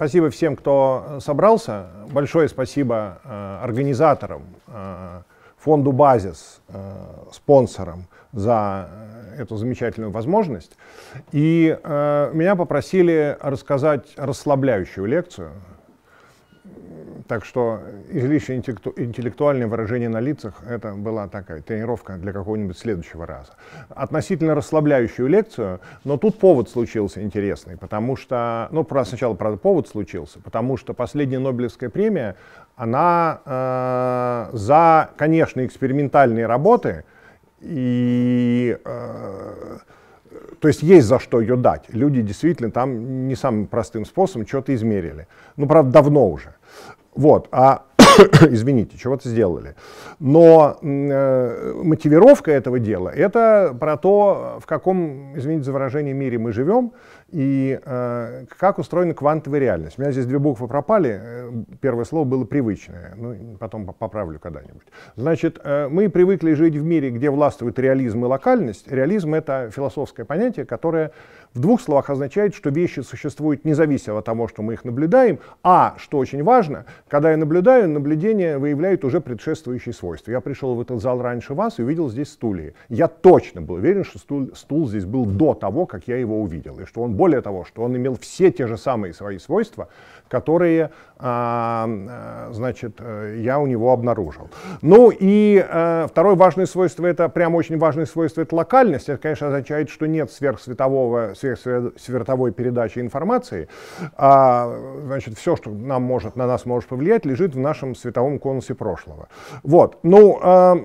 Спасибо всем, кто э, собрался. Большое спасибо э, организаторам, э, фонду «Базис», э, спонсорам за э, эту замечательную возможность. И э, меня попросили рассказать расслабляющую лекцию, так что э, излишне интеллектуальное выражение на лицах – это была такая тренировка для какого-нибудь следующего раза. Относительно расслабляющую лекцию, но тут повод случился интересный, потому что, ну, сначала, правда, повод случился, потому что последняя Нобелевская премия, она э, за, конечно, экспериментальные работы и… Э, то есть есть за что ее дать. Люди действительно там не самым простым способом что-то измерили. Ну, правда, давно уже. Вот, а извините, чего-то сделали. Но э, мотивировка этого дела – это про то, в каком, извините за выражение, мире мы живем и э, как устроена квантовая реальность. У меня здесь две буквы пропали, э, первое слово было «привычное», ну, потом поправлю когда-нибудь. Значит, э, мы привыкли жить в мире, где властвует реализм и локальность. Реализм – это философское понятие, которое в двух словах означает, что вещи существуют независимо от того, что мы их наблюдаем, а, что очень важно, когда я наблюдаю, наблюдение выявляет уже предшествующие свойства. Я пришел в этот зал раньше вас и увидел здесь стулья. Я точно был уверен, что стул, стул здесь был до того, как я его увидел, и что он более того, что он имел все те же самые свои свойства, которые а, э, значит, э, я у него обнаружил. Ну и э, второе важное свойство, это прям очень важное свойство, это локальность. Это, конечно, означает, что нет сверхсветового, сверхсветовой передачи информации. А, значит, все, что нам может, на нас может повлиять, лежит в нашем световом конусе прошлого. Вот. Ну, а,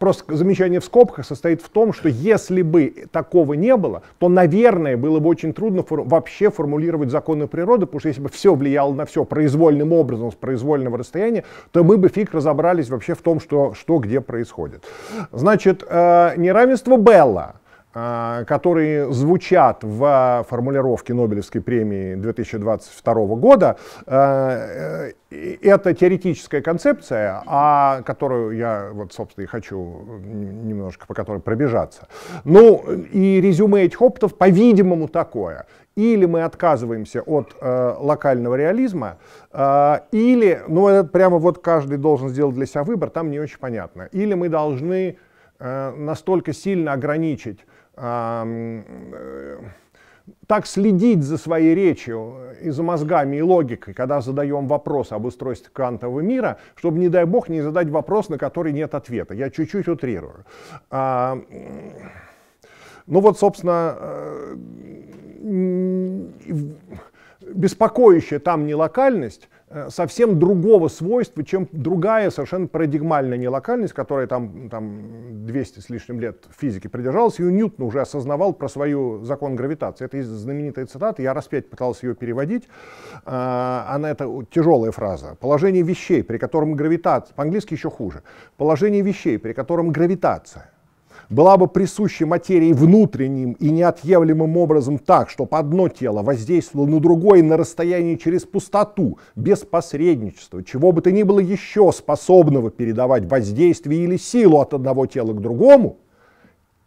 просто замечание в скобках состоит в том, что если бы такого не было, то, наверное, было бы очень трудно фор вообще формулировать законы природы, потому что если бы все влияло на все произвольным образом, с произвольного расстояния, то мы бы фиг разобрались вообще в том, что, что где происходит. Значит, э, неравенство Белла. А, которые звучат в формулировке Нобелевской премии 2022 года, а, э, это теоретическая концепция, о а которую я, вот, собственно, и хочу немножко по которой пробежаться. Ну, и резюме этих опытов, по-видимому, такое. Или мы отказываемся от э, локального реализма, э, или, ну, это прямо вот каждый должен сделать для себя выбор, там не очень понятно. Или мы должны э, настолько сильно ограничить Э, так следить за своей речью и за мозгами и логикой, когда задаем вопрос об устройстве квантового мира, чтобы, не дай бог, не задать вопрос, на который нет ответа. Я чуть-чуть утрирую. А, ну вот, собственно, э, беспокоящая там не локальность, Э, совсем другого свойства, чем другая совершенно парадигмальная нелокальность, которая там, там 200 с лишним лет физики придержалась, и Ньютон уже осознавал про свою закон гравитации. Это знаменитая цитата, я раз пять пытался ее переводить. А, она это тяжелая фраза. Положение вещей, при котором гравитация, по-английски еще хуже, положение вещей, при котором гравитация – была бы присущей материи внутренним и неотъемлемым образом так, чтобы одно тело воздействовало на другое на расстоянии через пустоту, без посредничества, чего бы то ни было еще способного передавать воздействие или силу от одного тела к другому,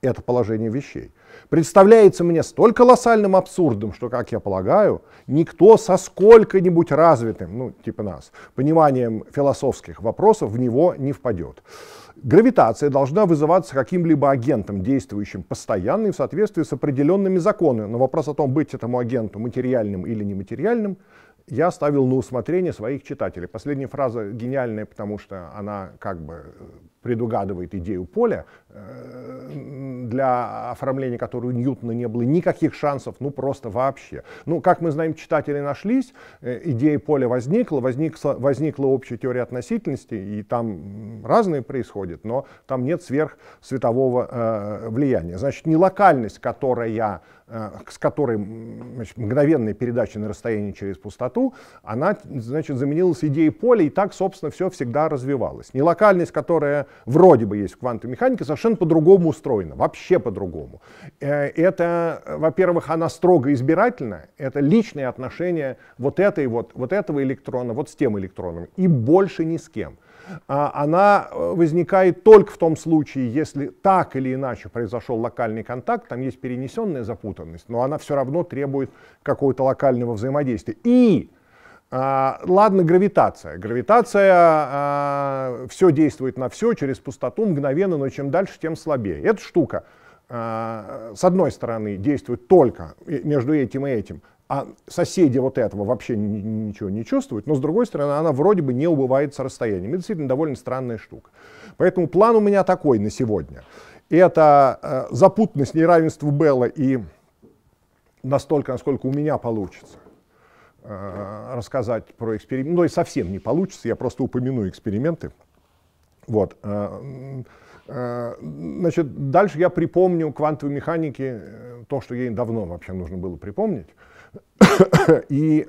это положение вещей. Представляется мне столь колоссальным абсурдом, что, как я полагаю, никто со сколько-нибудь развитым, ну, типа нас, пониманием философских вопросов в него не впадет. Гравитация должна вызываться каким-либо агентом, действующим постоянно и в соответствии с определенными законами. Но вопрос о том, быть этому агенту материальным или нематериальным, я оставил на усмотрение своих читателей. Последняя фраза гениальная, потому что она как бы э, предугадывает идею поля, э, для оформления которой у Ньютона не было никаких шансов, ну просто вообще. Ну, как мы знаем, читатели нашлись, э, идея поля возникла, возникла, возникла общая теория относительности, и там разные происходит, но там нет сверхсветового э, влияния. Значит, не локальность которая Э, с которой значит, мгновенная передача на расстоянии через пустоту, она значит, заменилась идеей поля, и так, собственно, все всегда развивалось. Нелокальность, которая вроде бы есть в квантовой механике, совершенно по-другому устроена, вообще по-другому. Э, это, э, во-первых, она строго избирательна, это личные отношения вот этой вот, вот этого электрона, вот с тем электроном, и больше ни с кем. А, она э, возникает только в том случае, если так или иначе произошел локальный контакт, там есть перенесенная запутанность, но она все равно требует какого-то локального взаимодействия. И а, Ладно, гравитация. Гравитация а, все действует на все через пустоту мгновенно, но чем дальше, тем слабее. Эта штука, с одной стороны, действует только э, между этим и этим, а соседи вот этого вообще ничего не чувствуют, но с другой стороны она вроде бы не убывает с расстоянием. Это действительно довольно странная штука. Поэтому план у меня такой на сегодня. Это э, запутанность неравенства Белла и настолько, насколько у меня получится э, рассказать про эксперимент. Ну и совсем не получится, я просто упомяну эксперименты. Вот. Э, э, значит, дальше я припомню квантовой механике э, то, что ей давно вообще нужно было припомнить. И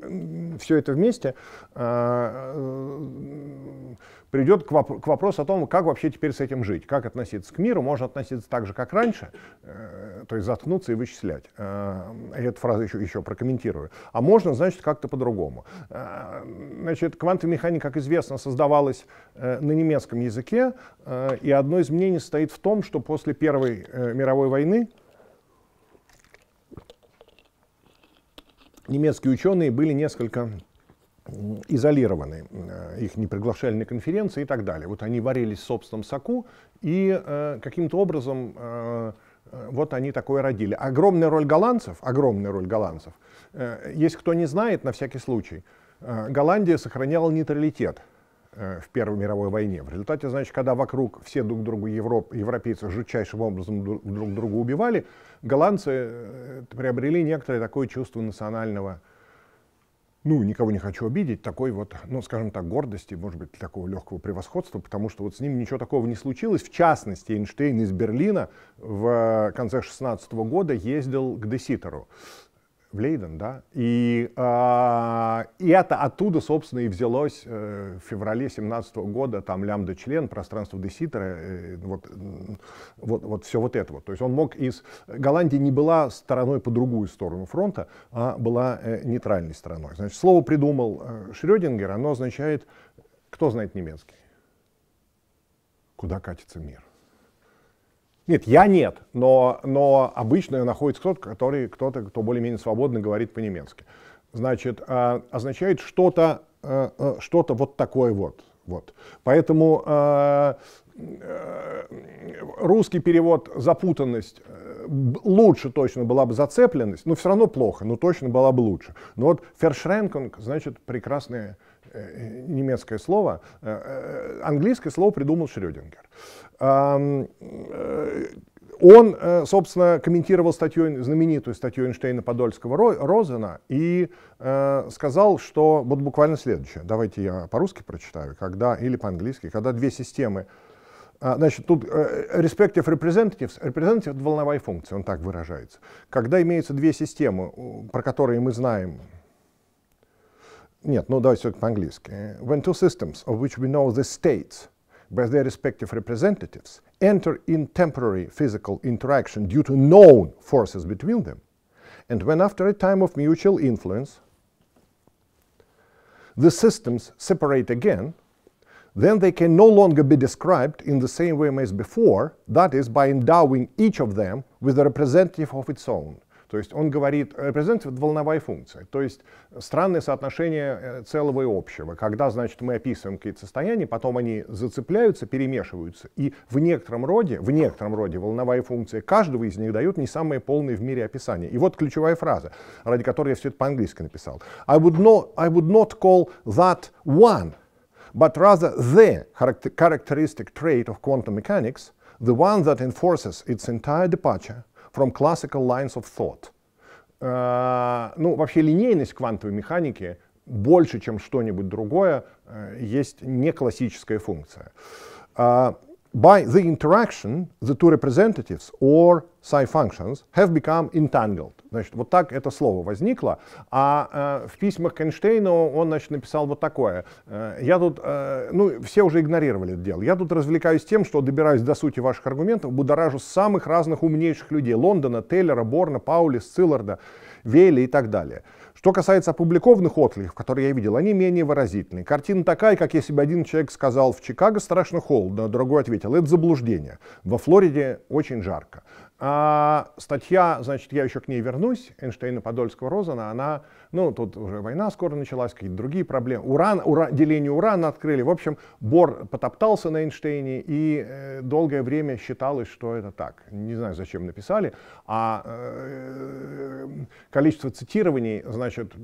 все это вместе а, э, придет к, воп- к вопросу о том, как вообще теперь с этим жить, как относиться к миру, можно относиться так же, как раньше, э, то есть заткнуться и вычислять. А, э, эту фразу еще, еще прокомментирую. А можно, значит, как-то по-другому. Э, значит, квантовая механика, как известно, создавалась э, на немецком языке, э, и одно из мнений состоит в том, что после Первой э, мировой войны немецкие ученые были несколько изолированы, э, их не приглашали на конференции и так далее. Вот они варились в собственном соку и э, каким-то образом э, э вот они такое родили. Огромная роль голландцев, огромная роль голландцев. Э, если кто не знает, на всякий случай, э, Голландия сохраняла нейтралитет – Э, в Первой мировой войне. В результате, значит, когда вокруг все друг друга европ, европейцы жутчайшим образом друг друга убивали, голландцы э, приобрели некоторое такое чувство национального, ну, никого не хочу обидеть, такой вот, ну, скажем так, гордости, может быть, такого легкого превосходства, потому что вот с ним ничего такого не случилось. В частности, Эйнштейн из Берлина в конце 16 -го года ездил к Деситеру в Лейден, да, и, э, и это оттуда, собственно, и взялось э, в феврале 17 года, там, лямбда-член, пространство Деситера, э, вот, вот, вот все вот это вот. То есть он мог из... Голландия не была стороной по другую сторону фронта, а была э, нейтральной стороной. Значит, слово придумал э, Шрёдингер, оно означает, кто знает немецкий, куда катится мир. Нет, я нет, но, но обычно находится кто-то, который, кто-то, кто более-менее свободно говорит по-немецки. Значит, э, означает что-то э, э что вот такое вот. вот. Поэтому э, э русский перевод «запутанность» э, лучше точно была бы зацепленность, но все равно плохо, но точно была бы лучше. Но вот «фершренкунг» значит прекрасная Э, немецкое слово, э, э, английское слово придумал Шрёдингер. Он, собственно, комментировал статью, знаменитую статью Эйнштейна Подольского Розена и сказал, что вот буквально следующее. Давайте я по-русски прочитаю, когда или по-английски, когда две системы. А, значит, тут respective representatives, representative — это волновая функция, он так выражается. Когда имеются две системы, про которые мы знаем, Нет, ну давайте по-английски. When two systems, of which we know the states, by their respective representatives, enter in temporary physical interaction due to known forces between them, and when after a time of mutual influence, the systems separate again, then they can no longer be described in the same way as before, that is, by endowing each of them with a representative of its own. То есть он говорит, репрезентация — это волновая функция, то есть странное соотношение э, целого и общего, когда, значит, мы описываем какие-то состояния, потом они зацепляются, перемешиваются, и в некотором роде, в некотором роде волновая функция каждого из них дают не самое полное в мире описание. И вот ключевая фраза, ради которой я все это по-английски написал. I would, not, I would not call that one, but rather the characteristic trait of quantum mechanics, the one that enforces its entire departure from classical lines of thought. Э, ну, вообще линейность квантовой механики больше, чем что-нибудь другое, э, есть неклассическая функция. А, by the interaction the two representatives or psi functions have become entangled. Значит, вот так это слово возникло. А э, в письмах к Эйнштейну он, значит, написал вот такое. Э, я тут, э, ну, все уже игнорировали это дело. Я тут развлекаюсь тем, что добираюсь до сути ваших аргументов, будоражу самых разных умнейших людей. Лондона, Тейлера, Борна, Паули, Сцилларда, Вейли и так далее. Что касается опубликованных отликов, которые я видел, они менее выразительны. Картина такая, как если бы один человек сказал, в Чикаго страшно холодно, а другой ответил, это заблуждение, во Флориде очень жарко. А статья, значит, я еще к ней вернусь, Эйнштейна, Подольского, Розана, она, ну, тут уже война скоро началась, какие-то другие проблемы. Уран, ура, деление урана открыли. В общем, Бор потоптался на Эйнштейне и э, долгое время считалось, что это так. Не знаю, зачем написали, а э, количество цитирований, значит,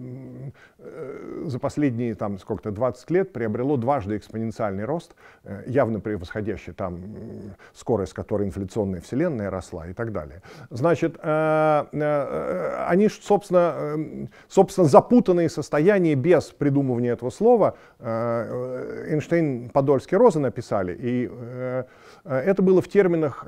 э, за последние, там, сколько-то, 20 лет приобрело дважды экспоненциальный рост, э, явно превосходящий там э, скорость, с которой инфляционная вселенная росла и так далее. Значит, э, э, э, они, собственно, собственно, запутанные состояния без придумывания этого слова Эйнштейн, Подольский, Роза написали, и это было в терминах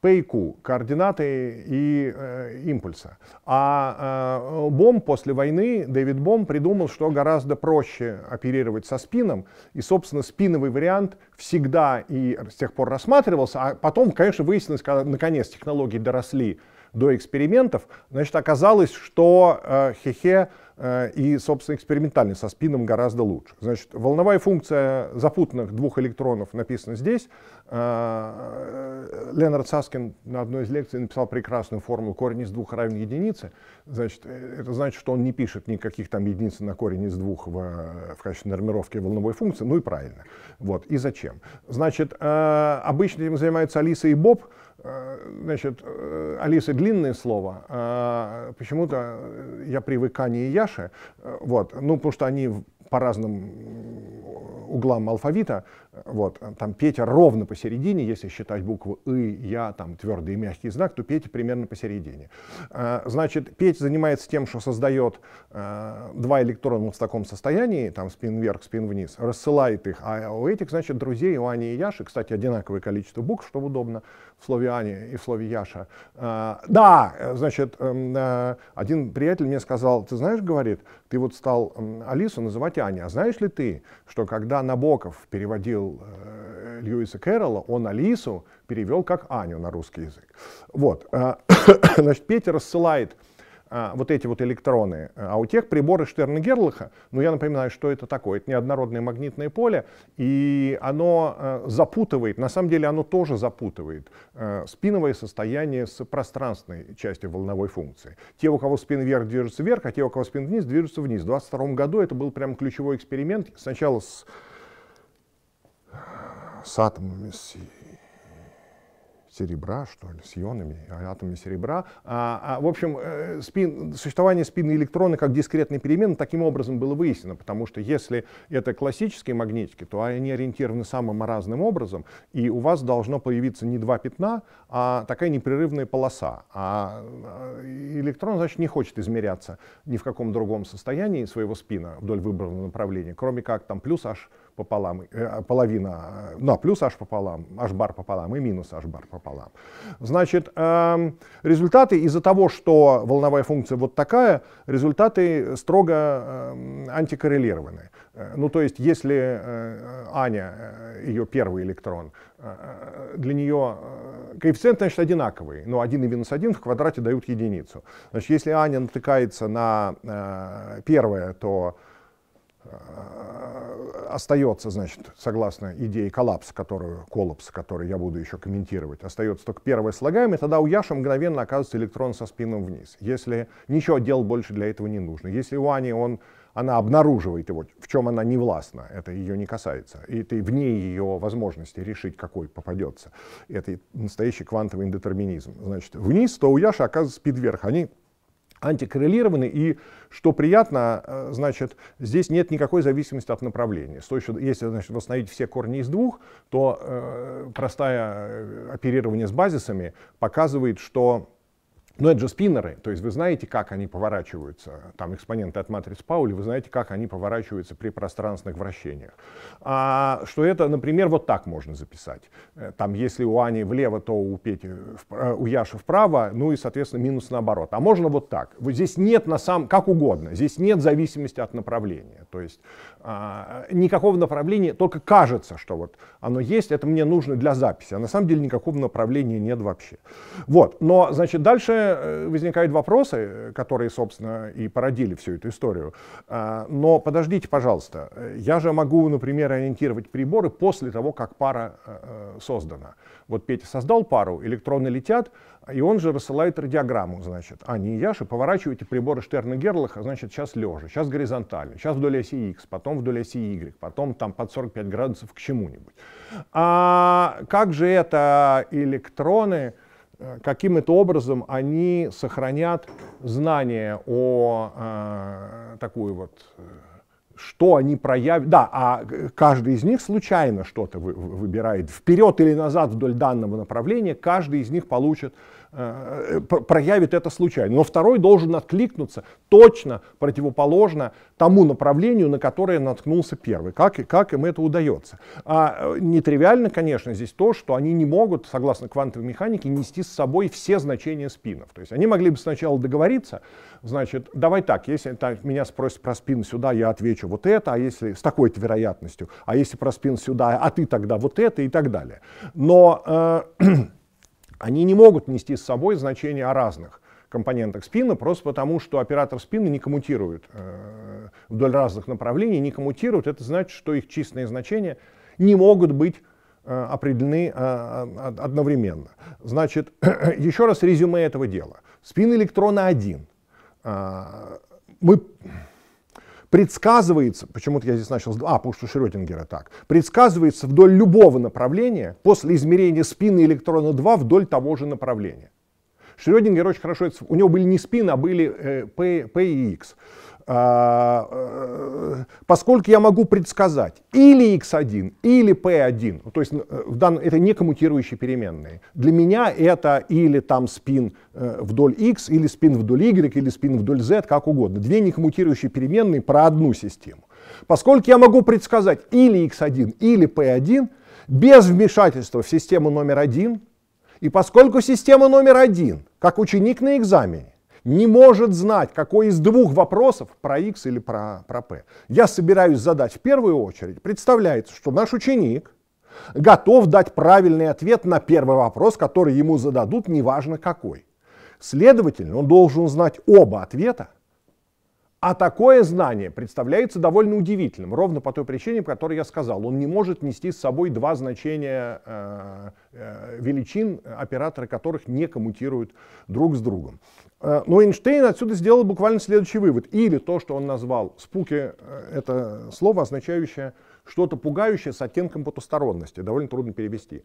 пейку координаты и э, импульса. А э, Бом после войны, Дэвид Бом придумал, что гораздо проще оперировать со спином. И, собственно, спиновый вариант всегда и с тех пор рассматривался. А потом, конечно, выяснилось, когда наконец технологии доросли до экспериментов, значит, оказалось, что э, хехе э, и, собственно, экспериментальный со спином гораздо лучше. Значит, волновая функция запутанных двух электронов написана здесь. Э, Леонард Саскин на одной из лекций написал прекрасную формулу корень из двух равен единице. Значит, э, это значит, что он не пишет никаких там единиц на корень из двух в, в качестве нормировки волновой функции, ну и правильно. Вот, и зачем? Значит, э, обычно этим занимаются Алиса и Боб, Э, значит, э, Алиса длинное слово. А, почему-то я привык Ане и Яше. Э, вот. Ну, потому что они по разным углам алфавита вот, там Петя ровно посередине, если считать букву и «я», там твердый и мягкий знак, то Петя примерно посередине. А, значит, Петя занимается тем, что создает а, два электрона в таком состоянии, там спин вверх, спин вниз, рассылает их, а у этих, значит, друзей, у Ани и Яши, кстати, одинаковое количество букв, что удобно в слове Ани и в слове Яша. А, да, значит, эм, один приятель мне сказал, ты знаешь, говорит, ты вот стал Алису называть Аня, а знаешь ли ты, что когда Набоков переводил переводил э, Льюиса Кэрролла, он Алису перевел как Аню на русский язык. Вот. Э, значит, Петя рассылает э, вот эти вот электроны. А у тех приборы штерн герлаха ну я напоминаю, что это такое, это неоднородное магнитное поле, и оно запутывает, на самом деле оно тоже запутывает спиновое состояние с пространственной частью волновой функции. Те, у кого спин вверх, движется вверх, а те, у кого спин вниз, движется вниз. В 22 году это был прям ключевой эксперимент. Сначала с с атомами с серебра, что ли, с ионами, а атомами серебра. А, а, в общем, э, спин, существование спинной электрона как дискретной перемены таким образом было выяснено, потому что если это классические магнитики, то они ориентированы самым разным образом, и у вас должно появиться не два пятна, а такая непрерывная полоса. А э, электрон, значит, не хочет измеряться ни в каком другом состоянии своего спина вдоль выбранного направления, кроме как там плюс h пополам, э, половина, э, ну, а плюс аж пополам, аж бар пополам и минус аж бар пополам. Значит, эм, результаты из-за того, что волновая функция вот такая, результаты строго эм, антикоррелированы. Э, ну, то есть, если Аня, ее первый электрон, для нее коэффициент, значит, одинаковый, но 1 и минус 1 в квадрате дают единицу. Значит, если Аня натыкается на первое, то Э, остается, значит, согласно идее коллапса, которую, коллапс, который я буду еще комментировать, остается только первое слагаемое, тогда у Яши мгновенно оказывается электрон со спином вниз. Если ничего делать больше для этого не нужно. Если у Ани он, она обнаруживает его, в чем она не властна, это ее не касается. И ты вне ее возможности решить, какой попадется. Это настоящий квантовый индетерминизм. Значит, вниз, то у Яши оказывается спид вверх. Они антикоррелированы, и, что приятно, э, значит, здесь нет никакой зависимости от направления. То есть, если значит, восстановить все корни из двух, то э, простое э, оперирование с базисами показывает, что но ну, это же спиннеры, то есть вы знаете, как они поворачиваются, там экспоненты от матриц Паули, вы знаете, как они поворачиваются при пространственных вращениях. А, что это, например, вот так можно записать. Э, там, если у Ани влево, то у, Пети, у Яши вправо, ну и, соответственно, минус наоборот. А можно вот так. Вот здесь нет на самом, как угодно, здесь нет зависимости от направления. То есть а, никакого направления, только кажется, что вот оно есть, это мне нужно для записи, а на самом деле никакого направления нет вообще. Вот, но, значит, дальше Э, возникают вопросы, которые, собственно, и породили всю эту историю. А, но подождите, пожалуйста, я же могу, например, ориентировать приборы после того, как пара э, э, создана. Вот Петя создал пару, электроны летят, и он же рассылает радиограмму, значит. А, не Яша, поворачивайте приборы Штерна Герлаха, значит, сейчас лежа, сейчас горизонтально, сейчас вдоль оси X, потом вдоль оси Y, потом там под 45 градусов к чему-нибудь. А как же это электроны Э, каким это образом они сохранят знания о э, такую вот, э, что они проявят. Да, а каждый из них случайно что-то вы, выбирает вперед или назад вдоль данного направления, каждый из них получит Э, проявит это случайно. Но второй должен откликнуться точно противоположно тому направлению, на которое наткнулся первый. Как, и как им это удается? А э, нетривиально, конечно, здесь то, что они не могут, согласно квантовой механике, нести с собой все значения спинов. То есть они могли бы сначала договориться, значит, давай так, если так, меня спросят про спин сюда, я отвечу вот это, а если с такой-то вероятностью, а если про спин сюда, а ты тогда вот это и так далее. Но э, они не могут нести с собой значения о разных компонентах спина, просто потому что оператор спина не коммутирует э, вдоль разных направлений, не коммутирует. Это значит, что их численные значения не могут быть э, определены э, одновременно. Значит, еще раз резюме этого дела. Спин электрона 1. А, мы предсказывается, почему-то я здесь начал А, потому что Шрёдингера так. Предсказывается вдоль любого направления, после измерения спины электрона 2 вдоль того же направления. Шрёдингер очень хорошо, у него были не спины, а были P, э, P и X. А, э, поскольку я могу предсказать или x1, или p1, ну, то есть э, в данном это не коммутирующие переменные. Для меня это или там спин э, вдоль x, или спин вдоль y, или спин вдоль z, как угодно. Две некоммутирующие переменные про одну систему. Поскольку я могу предсказать или x1, или p1, без вмешательства в систему номер один, и поскольку система номер один, как ученик на экзамене, не может знать, какой из двух вопросов про X или про, про P я собираюсь задать в первую очередь, представляется, что наш ученик готов дать правильный ответ на первый вопрос, который ему зададут, неважно какой. Следовательно, он должен знать оба ответа, а такое знание представляется довольно удивительным, ровно по той причине, по которой я сказал. Он не может нести с собой два значения э, э, величин, операторы которых не коммутируют друг с другом. Э, но Эйнштейн отсюда сделал буквально следующий вывод. Или то, что он назвал «спуки» э, — это слово, означающее что-то пугающее с оттенком потусторонности. Довольно трудно перевести.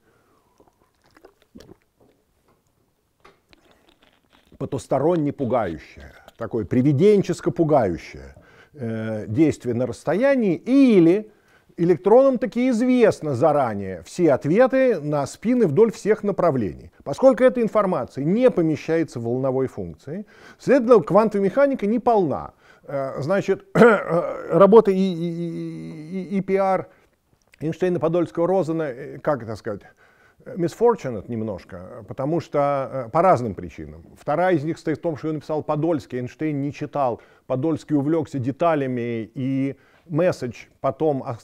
Потусторонне пугающее, такое привиденческо пугающее э, действие на расстоянии или Электронам таки известно заранее все ответы на спины вдоль всех направлений. Поскольку эта информация не помещается в волновой функции, следовательно, квантовая механика не полна. Э, значит, э, работа и, и, и, и пиар Эйнштейна, Подольского, Розена, э, как это сказать, misfortunate немножко, потому что по разным причинам. Вторая из них стоит в том, что ее написал Подольский, Эйнштейн не читал. Подольский увлекся деталями и месседж потом а,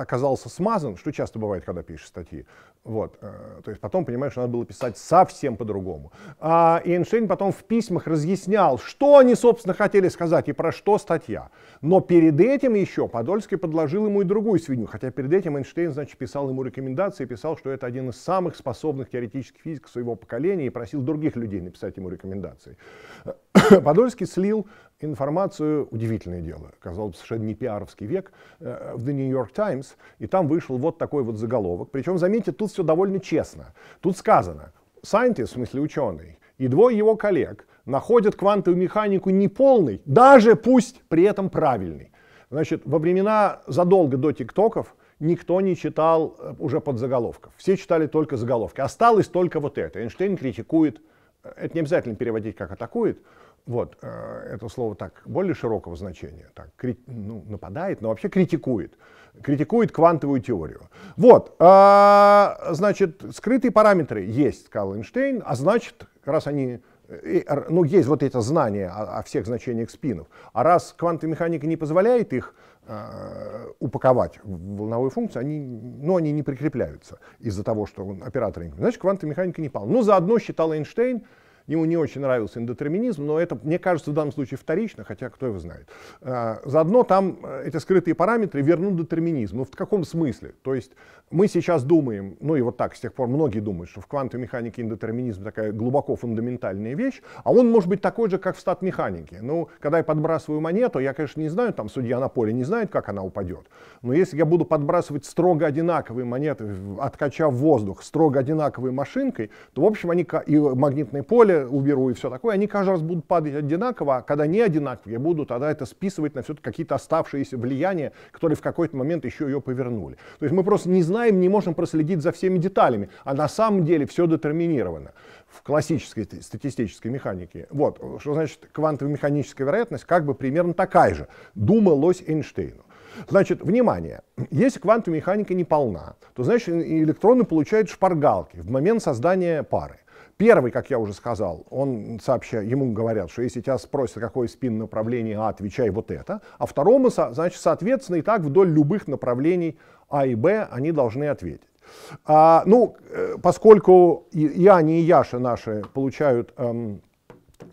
оказался смазан, что часто бывает, когда пишешь статьи. Вот, э, то есть потом понимаешь, что надо было писать совсем по-другому. А, и Эйнштейн потом в письмах разъяснял, что они, собственно, хотели сказать и про что статья. Но перед этим еще Подольский подложил ему и другую свинью, хотя перед этим Эйнштейн, значит, писал ему рекомендации, писал, что это один из самых способных теоретических физиков своего поколения и просил других людей написать ему рекомендации. Подольский слил информацию, удивительное дело, казалось бы, совершенно не пиаровский век, э, в The New York Times, и там вышел вот такой вот заголовок. Причем, заметьте, тут все довольно честно. Тут сказано, scientist, в смысле ученый, и двое его коллег находят квантовую механику неполной, даже пусть при этом правильной. Значит, во времена задолго до тиктоков никто не читал э, уже подзаголовков. Все читали только заголовки. Осталось только вот это. Эйнштейн критикует это не обязательно переводить как атакует, вот, э, это слово так, более широкого значения, так, крит, ну, нападает, но вообще критикует, критикует квантовую теорию. Вот, а, значит, скрытые параметры есть, сказал Эйнштейн, а значит, раз они, э, ну, есть вот это знание о, о всех значениях спинов, а раз квантовая механика не позволяет их Э, упаковать в волновую функцию, они, ну, они не прикрепляются из-за того, что оператор... Значит, квантовая механика не пал, Но заодно считал Эйнштейн, Ему не очень нравился индетерминизм, но это, мне кажется, в данном случае вторично, хотя кто его знает. А, заодно там э, эти скрытые параметры вернут детерминизм. Ну в каком смысле? То есть мы сейчас думаем, ну и вот так с тех пор многие думают, что в квантовой механике индетерминизм такая глубоко фундаментальная вещь, а он может быть такой же, как в стат-механике. Ну, когда я подбрасываю монету, я, конечно, не знаю, там судья на поле не знает, как она упадет, но если я буду подбрасывать строго одинаковые монеты, откачав воздух строго одинаковой машинкой, то, в общем, они и магнитное поле, далее, уберу и все такое, они каждый раз будут падать одинаково, а когда не одинаковые будут, тогда это списывать на все таки какие-то оставшиеся влияния, которые в какой-то момент еще ее повернули. То есть мы просто не знаем, не можем проследить за всеми деталями, а на самом деле все детерминировано в классической статистической механике. Вот, что значит квантово-механическая вероятность, как бы примерно такая же, думалось Эйнштейну. Значит, внимание, если квантовая механика не полна, то значит э, электроны получают шпаргалки в момент создания пары. Первый, как я уже сказал, он сообща ему говорят, что если тебя спросят, какое спин направление А, отвечай вот это. А второму, значит, соответственно, и так вдоль любых направлений А и Б они должны ответить. А, ну, э, поскольку и они, и Яша наши получают эм,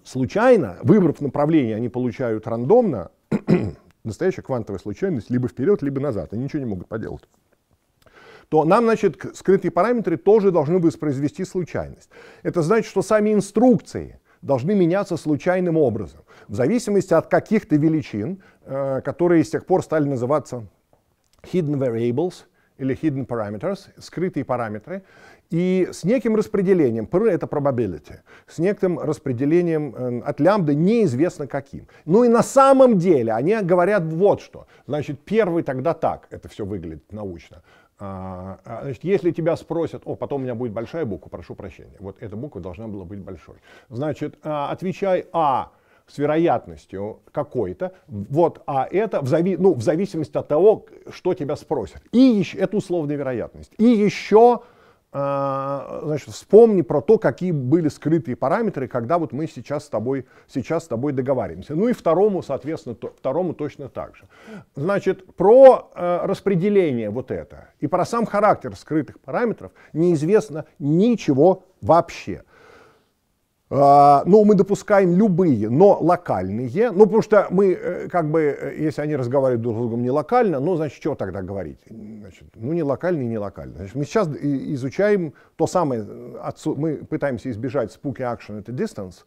случайно, выбрав направление, они получают рандомно, настоящая квантовая случайность либо вперед, либо назад. Они ничего не могут поделать то нам, значит, скрытые параметры тоже должны воспроизвести случайность. Это значит, что сами инструкции должны меняться случайным образом, в зависимости от каких-то величин, э, которые с тех пор стали называться hidden variables или hidden parameters, скрытые параметры, и с неким распределением, pr это probability, с неким распределением э, от лямбды неизвестно каким. Ну и на самом деле они говорят вот что. Значит, первый тогда так, это все выглядит научно. А, а, значит, если тебя спросят, о, потом у меня будет большая буква, прошу прощения. Вот эта буква должна была быть большой. Значит, а, отвечай А с вероятностью какой-то. Вот, а это в, зави ну, в зависимости от того, что тебя спросят. И еще, это условная вероятность. И еще а, значит, вспомни про то, какие были скрытые параметры, когда вот мы сейчас с тобой, сейчас с тобой договариваемся. Ну и второму, соответственно, то, второму точно так же. Значит, про э, распределение вот это и про сам характер скрытых параметров неизвестно ничего вообще. А, ну, мы допускаем любые, но локальные. Ну, потому что мы, э, как бы, э, если они разговаривают друг с другом не локально, ну, значит, что тогда говорить? Значит, ну, не локально и не локально. Значит, мы сейчас изучаем то самое, э, мы пытаемся избежать spooky action at a distance,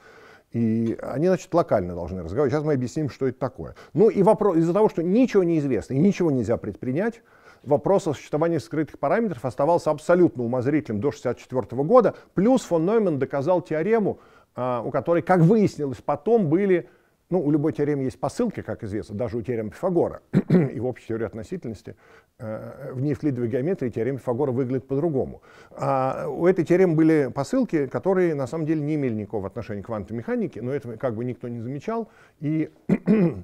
и они, значит, локально должны разговаривать. Сейчас мы объясним, что это такое. Ну, и вопрос, из-за того, что ничего не известно и ничего нельзя предпринять, вопрос о существовании скрытых параметров оставался абсолютно умозрительным до 1964 года. Плюс фон Нойман доказал теорему, а, у которой, как выяснилось потом, были, ну, у любой теоремы есть посылки, как известно, даже у теоремы Пифагора и в общей теории относительности, э, в неевклидовой геометрии теорема Пифагора выглядит по-другому. А у этой теоремы были посылки, которые на самом деле не имели никакого отношения к квантовой механике, но этого как бы никто не замечал, и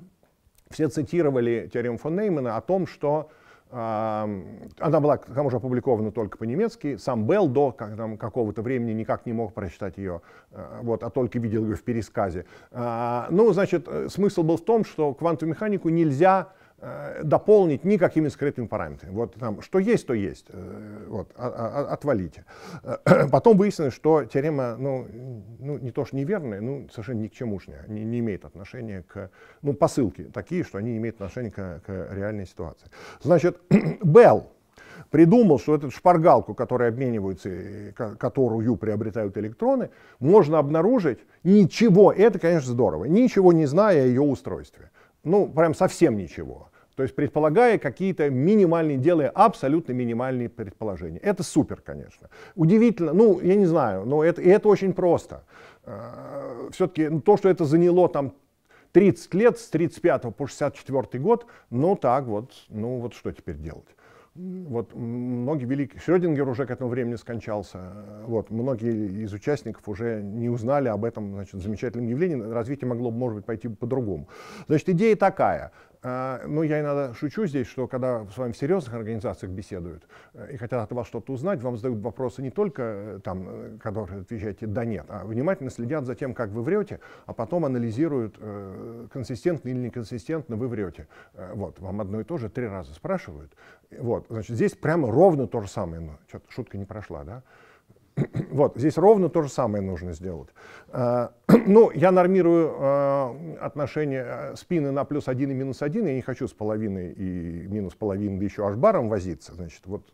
все цитировали теорему фон Неймана о том, что она была, к тому же, опубликована только по-немецки. Сам Белл до какого-то времени никак не мог прочитать ее, э, вот, а только видел ее в пересказе. А, ну, значит, э, смысл был в том, что квантовую механику нельзя Э, дополнить никакими скрытыми параметрами. Вот там, что есть, то есть. Э, вот, а, а, а, отвалите. Э, потом выяснилось, что теорема, ну, ну не то что неверная, ну, совершенно ни к чемушная, не, не имеет отношения к, ну, посылки такие, что они не имеют отношения к, к реальной ситуации. Значит, Белл придумал, что эту шпаргалку, которой обмениваются, которую приобретают электроны, можно обнаружить ничего, это, конечно, здорово, ничего не зная о ее устройстве. Ну, прям совсем ничего. То есть предполагая какие-то минимальные, делая абсолютно минимальные предположения. Это супер, конечно. Удивительно, ну, я не знаю, но это, и это очень просто. Э, Все-таки ну, то, что это заняло там 30 лет, с 35 по 64 год, ну так вот, ну вот что теперь делать. Вот многие великие, Шрёдингер уже к этому времени скончался, вот, многие из участников уже не узнали об этом значит, замечательном явлении, развитие могло, бы, может быть, пойти по-другому. Значит, идея такая, а, ну, я иногда шучу здесь, что когда с вами в серьезных организациях беседуют э, и хотят от вас что-то узнать, вам задают вопросы не только э, там, э, которые отвечаете «да, нет», а внимательно следят за тем, как вы врете, а потом анализируют, консистентно или неконсистентно вы врете. Вот, вам одно и то же три раза спрашивают. Вот, значит, здесь прямо ровно то же самое. Ну, что-то шутка не прошла, да? Вот, здесь ровно то же самое нужно сделать. Э, ну, я нормирую э, отношение э, спины на плюс один и минус один. Я не хочу с половиной и минус половины, да еще аж баром возиться. Значит, вот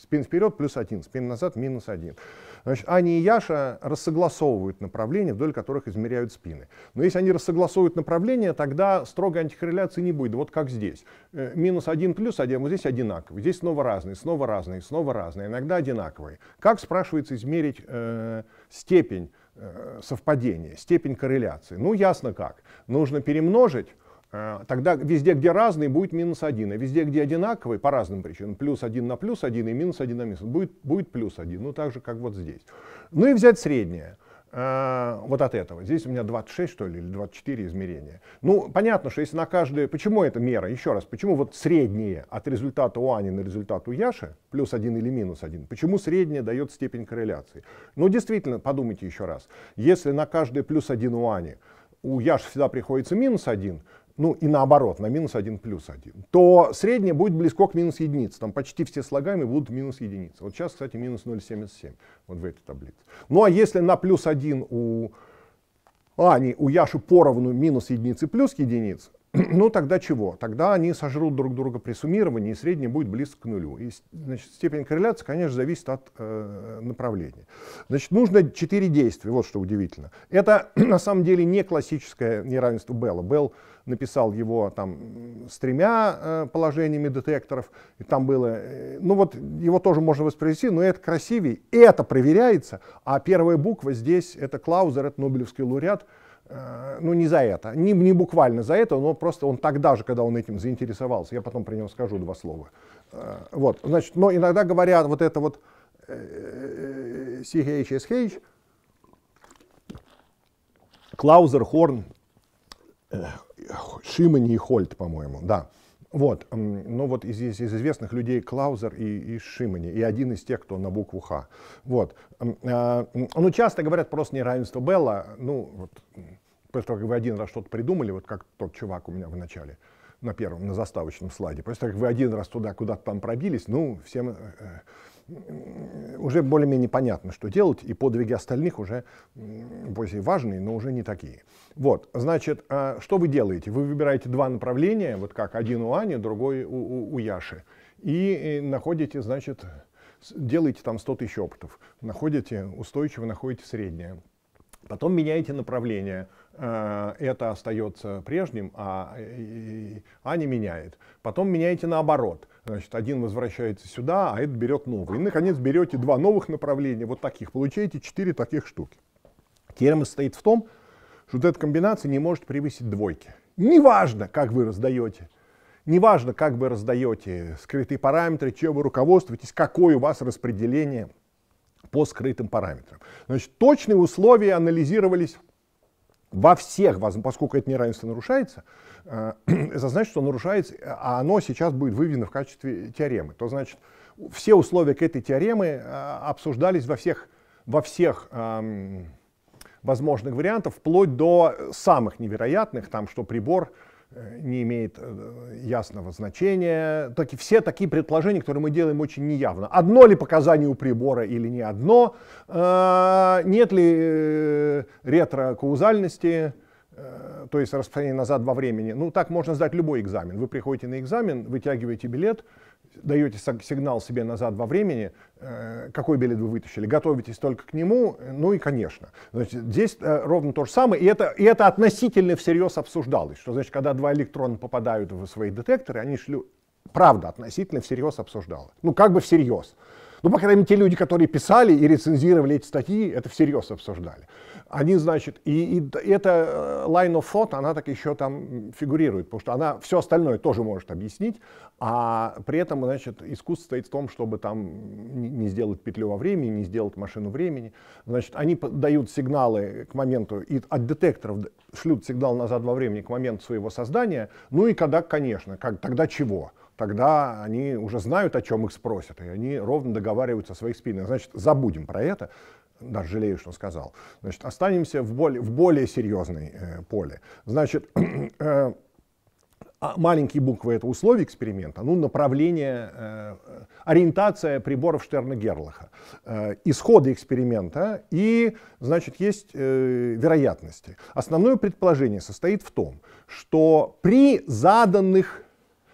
спин вперед плюс один, спин назад минус один. Значит, они и Яша рассогласовывают направления, вдоль которых измеряют спины. Но если они рассогласовывают направления, тогда строгой антикорреляции не будет. Вот как здесь. Минус один, плюс один, вот здесь одинаковые. Здесь снова разные, снова разные, снова разные. Иногда одинаковые. Как, спрашивается, измерить измерить э, степень э, совпадения, степень корреляции. Ну, ясно как. Нужно перемножить э, Тогда везде, где разный, будет минус 1, а везде, где одинаковый, по разным причинам, плюс 1 на плюс 1 и минус 1 на минус, будет, будет плюс 1, ну так же, как вот здесь. Ну и взять среднее. Э, вот от этого. Здесь у меня 26, что ли, или 24 измерения. Ну, понятно, что если на каждое... Почему эта мера? Еще раз, почему вот средние от результата у Ани на результат у Яши, плюс один или минус один, почему среднее дает степень корреляции? Ну, действительно, подумайте еще раз. Если на каждое плюс один у Ани, у Яши всегда приходится минус один, ну и наоборот, на минус 1 плюс 1, то среднее будет близко к минус единице. Там почти все слагаемые будут минус единица. Вот сейчас, кстати, минус 0,77 вот в этой таблице. Ну а если на плюс 1 у Ани, у Яши поровну минус единицы плюс единицы, ну тогда чего? Тогда они сожрут друг друга при суммировании, и среднее будет близко к нулю. И значит, степень корреляции, конечно, зависит от э, направления. Значит, нужно 4 действия, вот что удивительно. Это на самом деле не классическое неравенство Белла. Белл написал его там с тремя э, положениями детекторов, и там было, э, ну вот его тоже можно воспроизвести, но это красивее, и это проверяется, а первая буква здесь, это Клаузер, это Нобелевский лауреат, э, ну не за это, не, не буквально за это, но просто он тогда же, когда он этим заинтересовался, я потом про него скажу два слова. Вот, значит, но иногда говорят вот это вот CHSH, Клаузер, Хорн, Шимани и Хольт, по-моему, да. Вот, ну вот из, из, известных людей Клаузер и, и Шимани, и один из тех, кто на букву Х. Вот, а, ну часто говорят просто неравенство Белла, ну вот, после того, как вы один раз что-то придумали, вот как тот чувак у меня в начале, на первом, на заставочном слайде, после того, как вы один раз туда куда-то там пробились, ну, всем э, э, уже более-менее понятно, что делать, и подвиги остальных уже пусть важные, но уже не такие. Вот, значит, а что вы делаете? Вы выбираете два направления, вот как один у Ани, другой у, у, у Яши, и находите, значит, делаете там 100 тысяч опытов, находите устойчиво, находите среднее. Потом меняете направление, а, это остается прежним, а Аня меняет. Потом меняете наоборот – Значит, один возвращается сюда, а этот берет новый. И, наконец, берете два новых направления, вот таких, получаете четыре таких штуки. Теорема состоит в том, что вот эта комбинация не может превысить двойки. Неважно, как вы раздаете, неважно, как вы раздаете скрытые параметры, чем вы руководствуетесь, какое у вас распределение по скрытым параметрам. Значит, точные условия анализировались во всех, поскольку это неравенство нарушается, это значит, что нарушается, а оно сейчас будет выведено в качестве теоремы. То значит, все условия к этой теоремы э, обсуждались во всех, во всех эм, возможных вариантах, вплоть до самых невероятных, там, что прибор Э, не имеет э, ясного значения. Так и все такие предположения, которые мы делаем, очень неявно. Одно ли показание у прибора или не одно, э, нет ли ретрокаузальности, то есть распространение назад во времени. Ну, так можно сдать любой экзамен. Вы приходите на экзамен, вытягиваете билет, даете сигнал себе назад во времени, э, какой билет вы вытащили, готовитесь только к нему, ну и, конечно. Значит, здесь э, ровно то же самое, и это, и это относительно всерьез обсуждалось, что, значит, когда два электрона попадают в свои детекторы, они шлю... Правда, относительно всерьез обсуждалось. Ну, как бы всерьез. Ну, по крайней мере, те люди, которые писали и рецензировали эти статьи, это всерьез обсуждали они, значит, и, и эта э, line of thought, она так еще там фигурирует, потому что она все остальное тоже может объяснить, а при этом, значит, искусство состоит в том, чтобы там не сделать петлю во времени, не сделать машину времени. Значит, они дают сигналы к моменту, и от детекторов шлют сигнал назад во времени к моменту своего создания, ну и когда, конечно, как, тогда чего? тогда они уже знают, о чем их спросят, и они ровно договариваются о своих спинах. Значит, забудем про это, даже жалею, что сказал. Значит, останемся в более, в более серьезной э, поле. Значит, э, а маленькие буквы это условие эксперимента, ну, направление, э, ориентация приборов Штерна-Герлаха, э, исходы эксперимента и, значит, есть э, вероятности. Основное предположение состоит в том, что при заданных,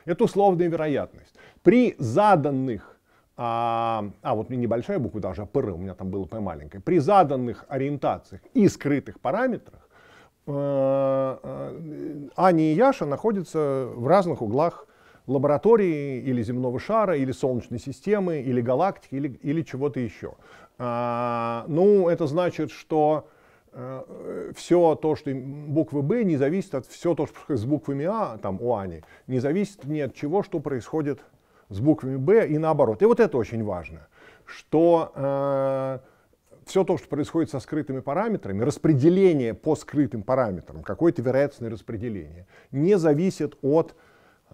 это условная вероятность, при заданных а, а вот небольшая буква даже, а пр, у меня там было п маленькое, при заданных ориентациях и скрытых параметрах э, э, Аня и Яша находятся в разных углах лаборатории или земного шара, или Солнечной системы, или галактики, или, или чего-то еще. А, ну, это значит, что а, э, все то, что буквы «Б» не зависит от все то, что с буквами «А», там, у Ани, не зависит ни от чего, что происходит с буквами Б и наоборот. И вот это очень важно, что э, все то, что происходит со скрытыми параметрами, распределение по скрытым параметрам, какое-то вероятностное распределение, не зависит от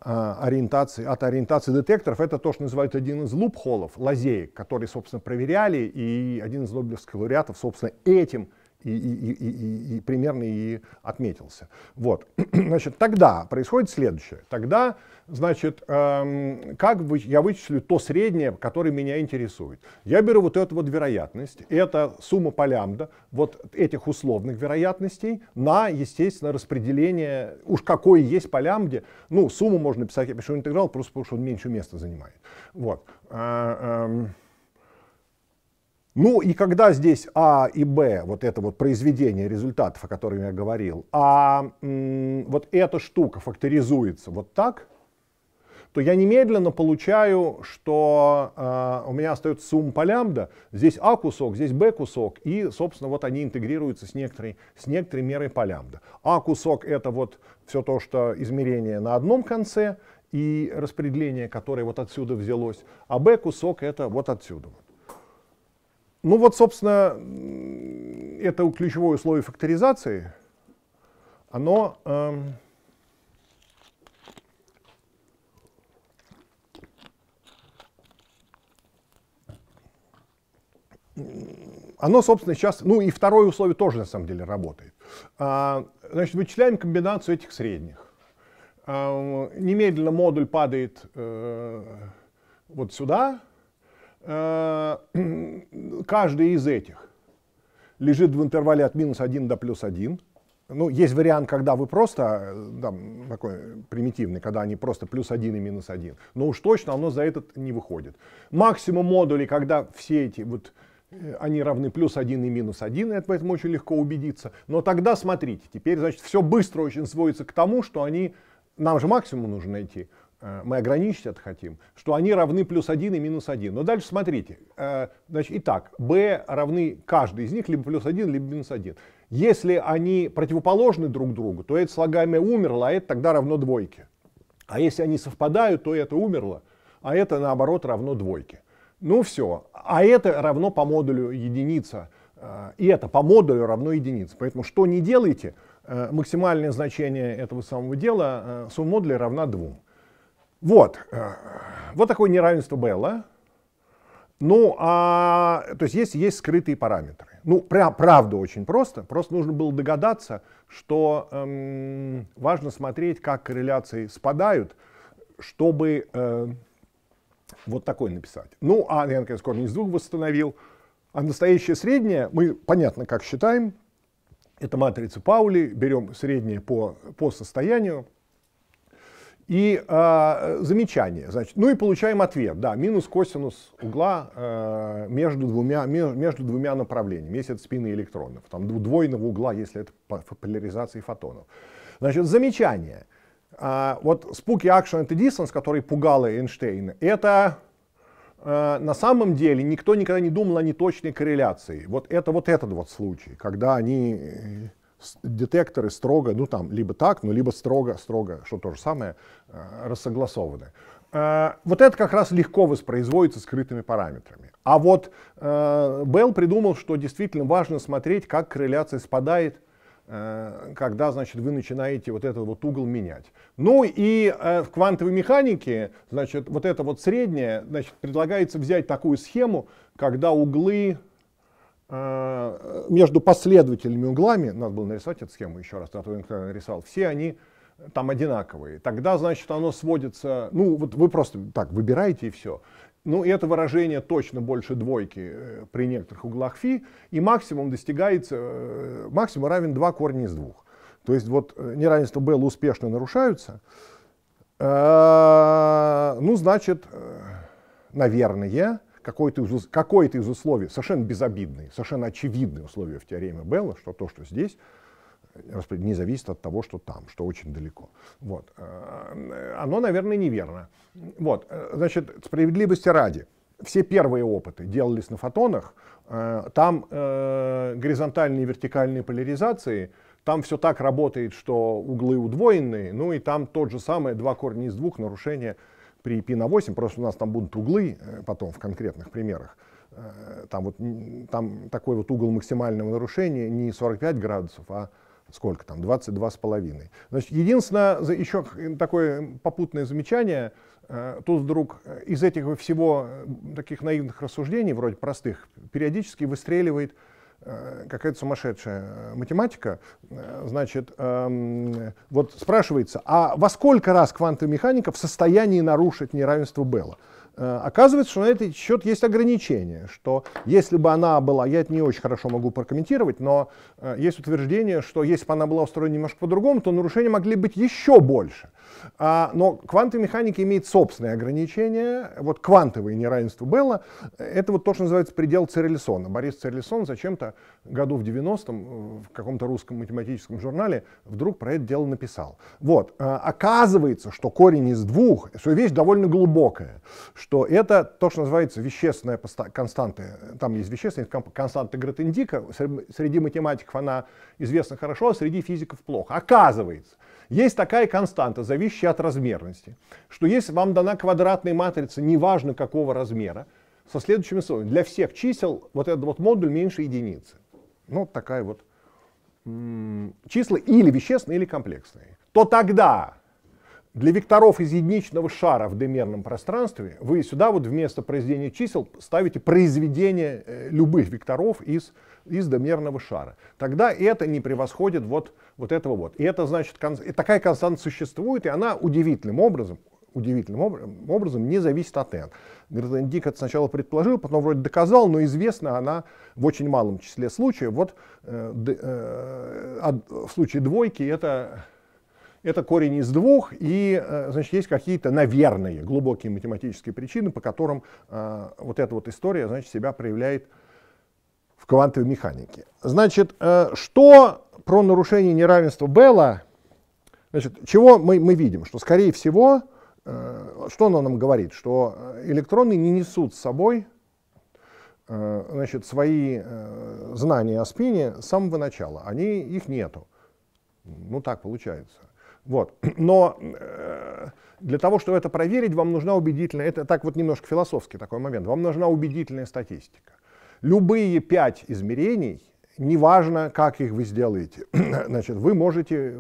э, ориентации, от ориентации детекторов. Это то, что называют один из лупхолов, лазеек, которые, собственно, проверяли, и один из нобелевских лауреатов, собственно, этим и, и, и, и, и примерно и отметился. Вот. Значит, тогда происходит следующее. Тогда Значит, эм, как вы, я вычислю то среднее, которое меня интересует? Я беру вот эту вот вероятность, это сумма полямбда вот этих условных вероятностей на, естественно, распределение, уж какое есть по лямбде, ну, сумму можно писать, я пишу интеграл, просто потому что он меньше места занимает. Вот. Э, эм, ну и когда здесь А и Б, вот это вот произведение результатов, о котором я говорил, а м, вот эта штука факторизуется вот так, то я немедленно получаю, что э, у меня остается сумма по лямбда, здесь А кусок, здесь Б кусок, и, собственно, вот они интегрируются с некоторой, с некоторой мерой по лямбда. А кусок — это вот все то, что измерение на одном конце и распределение, которое вот отсюда взялось, а Б кусок — это вот отсюда. Ну вот, собственно, это ключевое условие факторизации, оно... Э, оно, собственно, сейчас, ну и второе условие тоже на самом деле работает. А, значит, вычисляем комбинацию этих средних. А, немедленно модуль падает э, вот сюда. А, каждый из этих лежит в интервале от минус 1 до плюс 1. Ну, есть вариант, когда вы просто, э, там, такой примитивный, когда они просто плюс один и минус один. Но уж точно оно за этот не выходит. Максимум модулей, когда все эти вот Э, они равны плюс 1 и минус 1, и это поэтому очень легко убедиться. Но тогда смотрите, теперь, значит, все быстро очень сводится к тому, что они, нам же максимум нужно найти, э, мы ограничить это хотим, что они равны плюс 1 и минус 1. Но дальше смотрите, э, значит, итак, b равны каждый из них либо плюс 1, либо минус 1. Если они противоположны друг другу, то это слагаемое умерло, а это тогда равно двойке. А если они совпадают, то это умерло, а это наоборот равно двойке. Ну все, а это равно по модулю единица, э, и это по модулю равно единице. Поэтому что не делайте, э, максимальное значение этого самого дела э, субмодуля равна 2. Вот, вот такое неравенство Белла. Ну, а, то есть есть, есть скрытые параметры. Ну, пря, правда очень просто. Просто нужно было догадаться, что эм, важно смотреть, как корреляции спадают, чтобы э, вот такой написать. Ну, а n корень из двух восстановил. А настоящее среднее, мы понятно как считаем, это матрица Паули, берем среднее по, по состоянию. И э, замечание, значит, ну и получаем ответ, да, минус косинус угла э, между, двумя, между двумя направлениями, если это спины электронов, там двойного угла, если это по поляризации фотонов. Значит, замечание. А, вот Spooky Action at Distance, который пугал Эйнштейна, это э, на самом деле никто никогда не думал о неточной корреляции. Вот это вот этот вот случай, когда они э, детекторы строго, ну там, либо так, ну либо строго, строго, что то же самое, э, рассогласованы. Вот это как раз легко воспроизводится скрытыми параметрами. А вот Белл придумал, что действительно важно смотреть, как корреляция спадает Э, когда, значит, вы начинаете вот этот вот угол менять. Ну и э, в квантовой механике, значит, вот это вот среднее, значит, предлагается взять такую схему, когда углы э, между последовательными углами, надо было нарисовать эту схему еще раз, а то я нарисовал, все они там одинаковые. Тогда, значит, оно сводится, ну, вот вы просто так выбираете и все. Ну, это выражение точно больше двойки э, при некоторых углах φ, и максимум достигается, э, максимум равен 2 корня из 2. То есть вот э, неравенство Белла успешно нарушаются. Ну, значит, наверное, какое-то из, какое из условий, совершенно безобидные, совершенно очевидные условия в теореме Белла, что то, что здесь, не зависит от того, что там, что очень далеко. Вот. Э, оно, наверное, неверно. Вот. Э, значит, справедливости ради. Все первые опыты делались на фотонах, э, там горизонтальные и вертикальные поляризации, там все так работает, что углы удвоенные, ну и там тот же самый два корня из двух нарушения при p на 8, просто у нас там будут углы потом в конкретных примерах. Там, вот, там такой вот угол максимального нарушения не 45 градусов, а сколько там, 22,5. Значит, единственное, еще такое попутное замечание, э, тут вдруг э, из этих всего таких наивных рассуждений, вроде простых, периодически выстреливает э, какая-то сумасшедшая математика, значит, эм, вот спрашивается, а во сколько раз квантовая механика в состоянии нарушить неравенство Белла? Э, оказывается, что на этот счет есть ограничение, что если бы она была, я это не очень хорошо могу прокомментировать, но э, есть утверждение, что если бы она была устроена немножко по-другому, то нарушения могли быть еще больше. А, но квантовая механика имеет собственные ограничения, вот квантовые неравенства Белла, э, это вот то, что называется предел Цирилисона. Борис Цирилисон зачем-то году в 90-м э, в каком-то русском математическом журнале вдруг про это дело написал. Вот. Э, оказывается, что корень из двух, что вещь довольно глубокая, что это то, что называется вещественная константа. Там есть вещественная константа Гротендика, среди математиков она известна хорошо, а среди физиков плохо. Оказывается, есть такая константа, зависящая от размерности, что если вам дана квадратная матрица, неважно какого размера, со следующими словами, для всех чисел вот этот вот модуль меньше единицы ну, такая вот числа или вещественные, или комплексные, то тогда для векторов из единичного шара в демерном пространстве вы сюда вот вместо произведения чисел ставите произведение э, любых векторов из, из домерного шара. Тогда это не превосходит вот, вот этого вот. И это значит, кон... и такая константа существует, и она удивительным образом удивительным образом не зависит от N. Гражданин Дик это сначала предположил, потом вроде доказал, но известна она в очень малом числе случаев. Вот э, э, в случае двойки это, это корень из двух, и э, значит, есть какие-то, наверное, глубокие математические причины, по которым вот эта вот история значит, себя проявляет в квантовой механике. Значит, что про нарушение неравенства Белла, значит, чего мы, мы видим? Что, скорее всего, Э, что оно нам говорит? Что э, электроны не несут с собой э, значит, свои знания о спине с самого начала. Они, их нету. Ну так получается. Вот. Но для того, чтобы это проверить, вам нужна убедительная, это так вот немножко философский такой момент, вам нужна убедительная статистика. Любые пять измерений, неважно, как их вы сделаете, значит, вы можете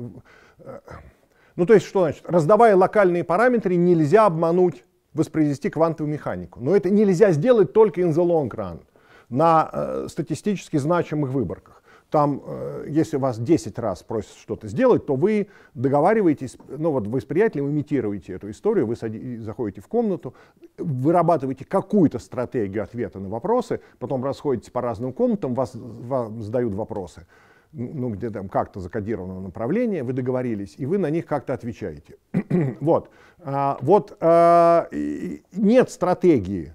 ну то есть что значит? Раздавая локальные параметры, нельзя обмануть, воспроизвести квантовую механику. Но это нельзя сделать только in the long run, на э, статистически значимых выборках. Там, э, если вас 10 раз просят что-то сделать, то вы договариваетесь, ну вот вы с приятелем имитируете эту историю, вы сади, заходите в комнату, вырабатываете какую-то стратегию ответа на вопросы, потом расходитесь по разным комнатам, вас, вам задают вопросы ну, где там как-то закодированного направления, вы договорились, и вы на них как-то отвечаете. вот. А, вот а, нет стратегии,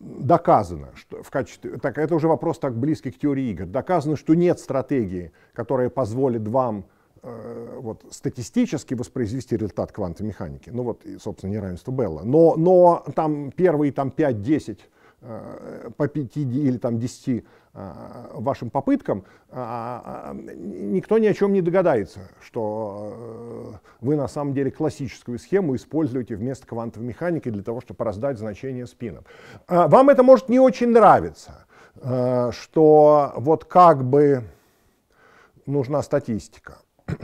доказано, что в качестве, так это уже вопрос так близкий к теории игр, доказано, что нет стратегии, которая позволит вам э, вот, статистически воспроизвести результат квантовой механики. Ну вот, собственно, неравенство Белла. Но, но там первые там, 5-10 Э, по 5 или там 10 э, вашим попыткам, э, никто ни о чем не догадается, что вы на самом деле классическую схему используете вместо квантовой механики для того, чтобы раздать значение спинов. Вам это может не очень нравиться, что вот как бы нужна статистика.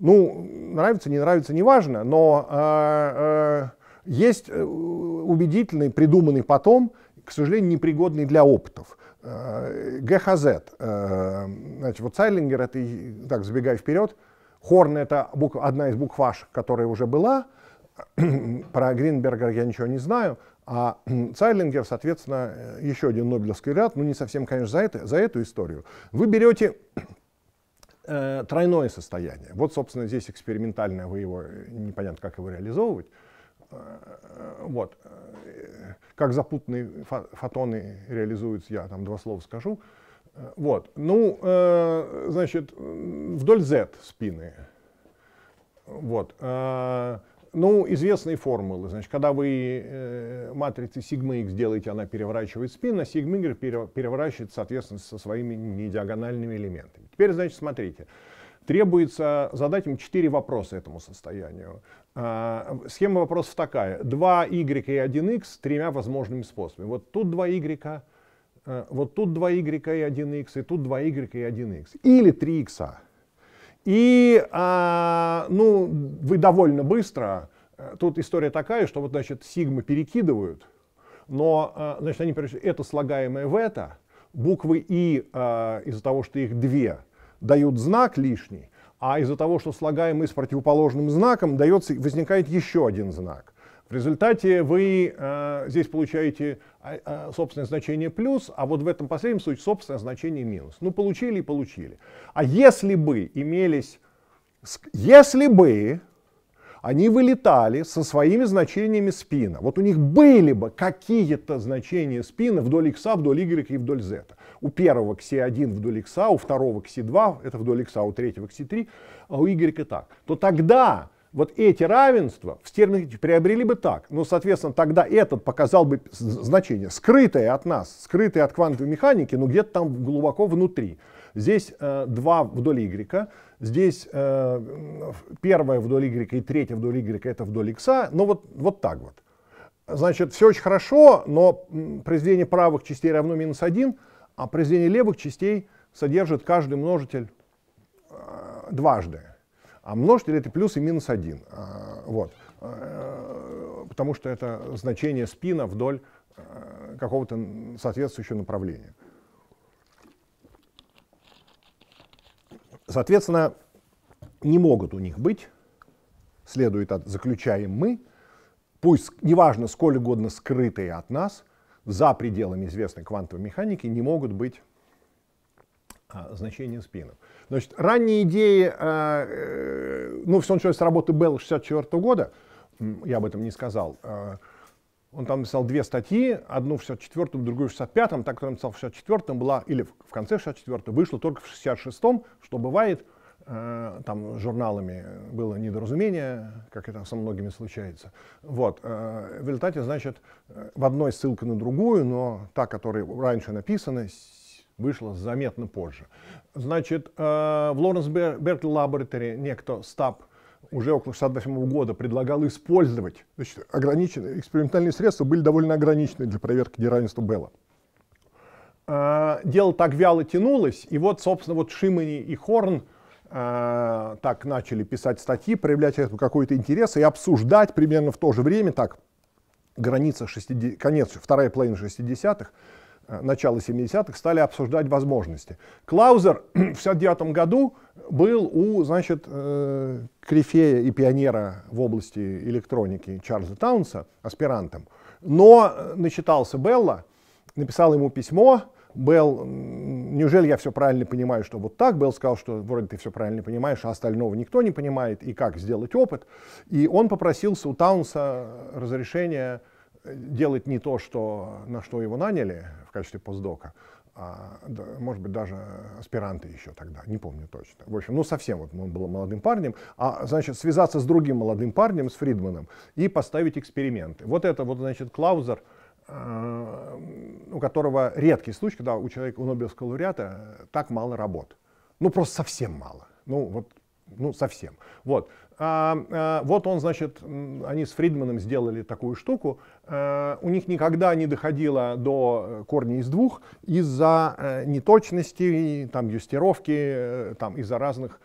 Ну, нравится, не нравится, неважно, но есть убедительный, придуманный потом к сожалению, непригодный для опытов. Э, ГХЗ, э, значит, вот Сайлингер, это, так, забегая вперед, Хорн — это буква, одна из букв ваших, которая уже была, про Гринберга я ничего не знаю, а Цайлингер, соответственно, э, еще один Нобелевский ряд, ну не совсем, конечно, за, это, за эту историю. Вы берете тройное состояние. Вот, собственно, здесь экспериментальное вы его, непонятно, как его реализовывать. Э, вот. Э, как запутанные фотоны реализуются, я там два слова скажу. Э, вот. Ну, значит, вдоль Z спины. Вот. Ну, известные формулы. Значит, когда вы матрицы сигмы x делаете, она переворачивает спину, а сигма y переворачивает, соответственно, со своими недиагональными элементами. Теперь, значит, смотрите. Требуется задать им четыре вопроса этому состоянию. А, схема вопросов такая. два y и один x тремя возможными способами. Вот тут два y а, вот тут два y и один x и тут два y и один x Или три x И а, ну, вы довольно быстро, а, тут история такая, что вот, значит, сигмы перекидывают, но, значит, они перешли это слагаемое в это, буквы и, а, из-за того, что их две, дают знак лишний, а из-за того, что слагаемый с противоположным знаком, дается, возникает еще один знак. В результате вы э, здесь получаете э, собственное значение плюс, а вот в этом последнем случае собственное значение минус. Ну, получили и получили. А если бы имелись, если бы они вылетали со своими значениями спина. Вот у них были бы какие-то значения спина вдоль x, а, вдоль y и вдоль z. У первого кси1 вдоль x, а, у второго кси2, это вдоль x, а, у третьего кси3, а у y и так. То тогда вот эти равенства в терминах приобрели бы так. Но, соответственно, тогда этот показал бы значение, скрытое от нас, скрытое от квантовой механики, но где-то там глубоко внутри. Здесь э, 2 вдоль y, Здесь э, первая вдоль y и третья вдоль y это вдоль x, но вот, вот так вот. Значит, все очень хорошо, но произведение правых частей равно минус 1, а произведение левых частей содержит каждый множитель э, дважды. А множитель это плюс и минус 1. Э, вот. Э, потому что это значение спина вдоль э, какого-то соответствующего направления. Соответственно, не могут у них быть, следует от, заключаем мы, пусть неважно, сколь угодно скрытые от нас, за пределами известной квантовой механики не могут быть а, значения спина. Значит, ранние идеи, а, э, ну, все началось с работы Белла 64 года, я об этом не сказал, э, он там написал две статьи, одну в 64-м, другую в 65-м, та, которую он написал в 64-м, была, или в, конце 64-м, вышла только в 66-м, что бывает, э, там журналами было недоразумение, как это со многими случается. Вот, э, в результате, значит, э, в одной ссылка на другую, но та, которая раньше написана, вышла заметно позже. Значит, э, в Лоренс Беркли Лабораторе некто Стаб уже около 1968 года предлагал использовать, значит, ограниченные, экспериментальные средства были довольно ограничены для проверки неравенства Белла. А, дело так вяло тянулось, и вот, собственно, вот Шимани и Хорн а, так начали писать статьи, проявлять этому какой-то интерес и обсуждать примерно в то же время, так, граница 60, конец, вторая половина 60-х, Э, начала 70-х стали обсуждать возможности. Клаузер в 69 году был у, значит, э, и пионера в области электроники Чарльза Таунса, аспирантом, но э, начитался Белла, написал ему письмо, Белл, неужели я все правильно понимаю, что вот так? Белл сказал, что вроде ты все правильно понимаешь, а остального никто не понимает, и как сделать опыт. И он попросился у Таунса разрешения делать не то, что, на что его наняли в качестве постдока, а, да, может быть, даже аспиранты еще тогда, не помню точно. В общем, ну совсем вот он был молодым парнем, а значит связаться с другим молодым парнем, с Фридманом, и поставить эксперименты. Вот это вот, значит, Клаузер, а, у которого редкий случай, когда у человека, у Нобелевского лауреата так мало работ. Ну просто совсем мало. Ну вот, ну совсем. Вот, а, а, вот он, значит, они с Фридманом сделали такую штуку. А, у них никогда не доходило до э, корня из двух из-за а, неточности, там, юстировки, там, из-за разных...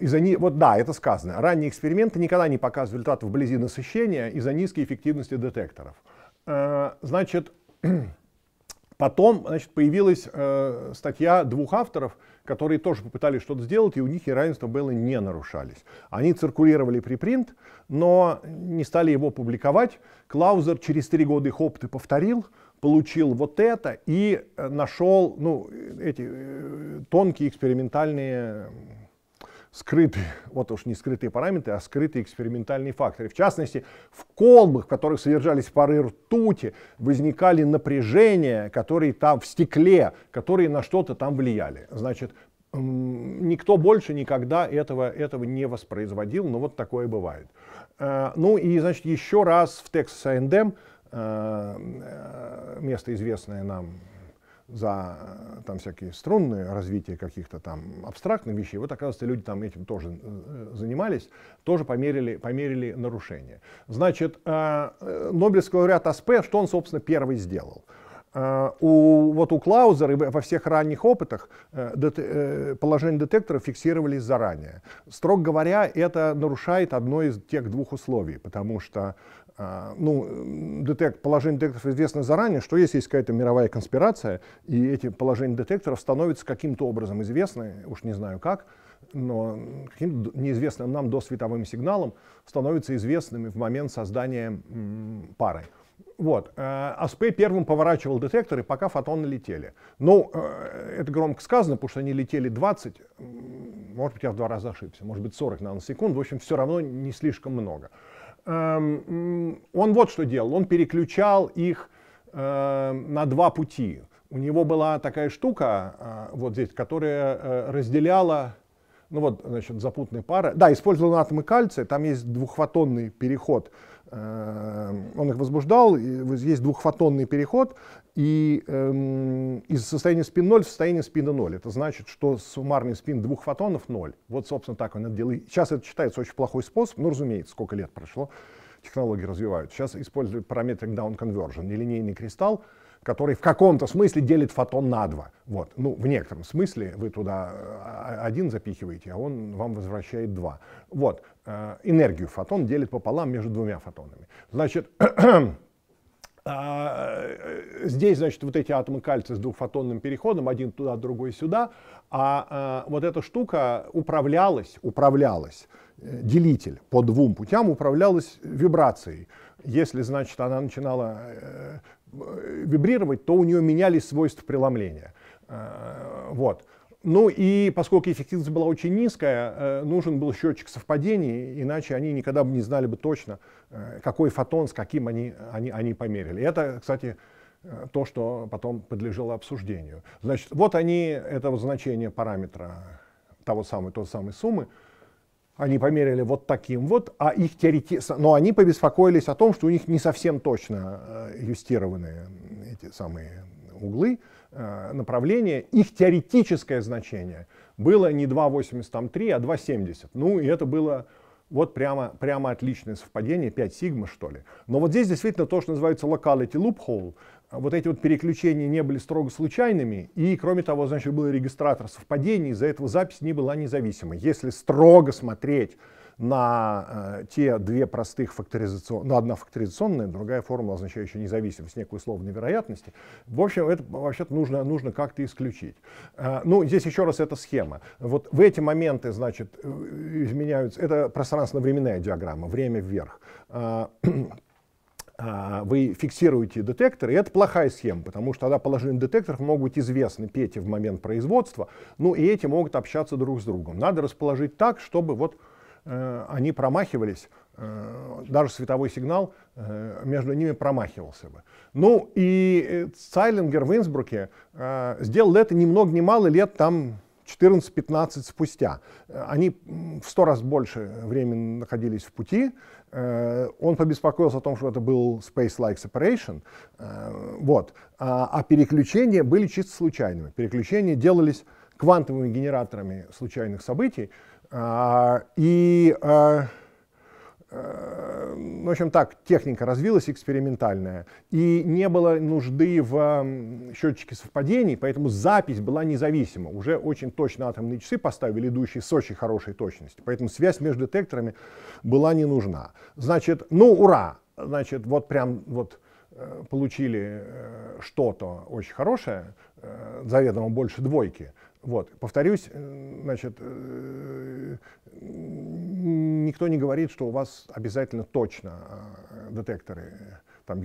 Из-за не... Вот да, это сказано. Ранние эксперименты никогда не показывали результатов вблизи насыщения из-за низкой эффективности детекторов. значит, потом значит, появилась статья двух авторов – которые тоже попытались что-то сделать, и у них и равенство Белла не нарушались. Они циркулировали припринт, но не стали его публиковать. Клаузер через три года их опыты повторил, получил вот это и э, нашел ну, э, эти э, тонкие экспериментальные скрытые, вот уж не скрытые параметры, а скрытые экспериментальные факторы. В частности, в колбах, в которых содержались пары ртути, возникали напряжения, которые там в стекле, которые на что-то там влияли. Значит, никто больше никогда этого, этого не воспроизводил, но вот такое бывает. Э, ну и, значит, еще раз в Texas A&M, э, э, место известное нам за э, там всякие струнные развития каких-то там абстрактных вещей, вот оказывается, люди там этим тоже э, занимались, тоже померили, померили нарушения. Значит, э, Нобелевский лауреат АСП, что он, собственно, первый сделал? у, вот у Клаузера во всех ранних опытах положение детектора фиксировались заранее. Строго говоря, это нарушает одно из тех двух условий, потому что а, ну, детект, положение детекторов известно заранее, что если есть какая-то мировая конспирация, и эти положения детекторов становятся каким-то образом известны, уж не знаю как, но каким-то неизвестным нам досветовым сигналом становятся известными в момент создания пары. Вот. Э, АСП первым поворачивал детекторы, пока фотоны летели. Ну, э, это громко сказано, потому что они летели 20, может быть, я в два раза ошибся, может быть, 40 наносекунд, в общем, все равно не слишком много. Эм, он вот что делал, он переключал их эм, на два пути. У него была такая штука э, вот здесь, которая э, разделяла, ну вот, значит, запутанная пара. Да, использовал атомы кальция, там есть двухфотонный переход. Э, он их возбуждал, есть двухфотонный переход и эм, из состояния спин 0 в состояние спина 0. Это значит, что суммарный спин двух фотонов 0. Вот, собственно, так он это делает. Сейчас это считается очень плохой способ, но, ну, разумеется, сколько лет прошло, технологии развивают. Сейчас используют параметрик down conversion, нелинейный кристалл, который в каком-то смысле делит фотон на два. Вот. Ну, в некотором смысле вы туда э, один запихиваете, а он вам возвращает два. Вот. Э, энергию фотон делит пополам между двумя фотонами. Значит, а, э, здесь, значит, вот эти атомы кальция с двухфотонным переходом, один туда, другой сюда, а э, вот эта штука управлялась, управлялась, делитель по двум путям управлялась вибрацией. Если, значит, она начинала вибрировать, то у нее менялись свойства преломления. Вот. Ну и поскольку эффективность была очень низкая, э, нужен был счетчик совпадений, иначе они никогда бы не знали бы точно, э, какой фотон с каким они, они, они померили. Это, кстати, э, то, что потом подлежало обсуждению. Значит, вот они этого значения параметра того самой, той самой суммы, они померили вот таким вот, а их теорете... но они побеспокоились о том, что у них не совсем точно юстированные эти самые углы, Э, направления, их теоретическое значение было не 2,83, а 2,70. Ну, и это было вот прямо, прямо отличное совпадение, 5 сигма, что ли. Но вот здесь действительно то, что называется locality loophole, вот эти вот переключения не были строго случайными, и, кроме того, значит, был регистратор совпадений, из-за этого запись не была независимой. Если строго смотреть на э, те две простых факторизационные, ну, одна факторизационная, другая формула, означающая независимость, некую слово невероятности В общем, это вообще-то нужно, нужно как-то исключить. Э, ну, здесь еще раз эта схема. Вот в эти моменты, значит, э, изменяются, это пространственно-временная диаграмма, время вверх вы фиксируете детектор и это плохая схема, потому что тогда положение детекторов могут быть известны Пете в момент производства, ну и эти могут общаться друг с другом. Надо расположить так, чтобы вот Э, они промахивались, э, даже световой сигнал э, между ними промахивался бы. Ну и Цайлингер в Инсбруке сделал это ни много ни мало лет там 14-15 спустя. Они в сто раз больше времени находились в пути. Он побеспокоился о том, что это был space-like separation. Вот. А, а переключения были чисто случайными. Переключения делались квантовыми генераторами случайных событий. А, и, а, а, ну, в общем так, техника развилась экспериментальная, и не было нужды в счетчике совпадений, поэтому запись была независима. Уже очень точно атомные часы поставили, идущие с очень хорошей точностью, поэтому связь между детекторами была не нужна. Значит, ну ура! Значит, вот прям вот э, получили э, что-то очень хорошее, э, заведомо больше двойки — вот. Повторюсь, э, значит, э, никто не говорит, что у вас обязательно точно э, детекторы там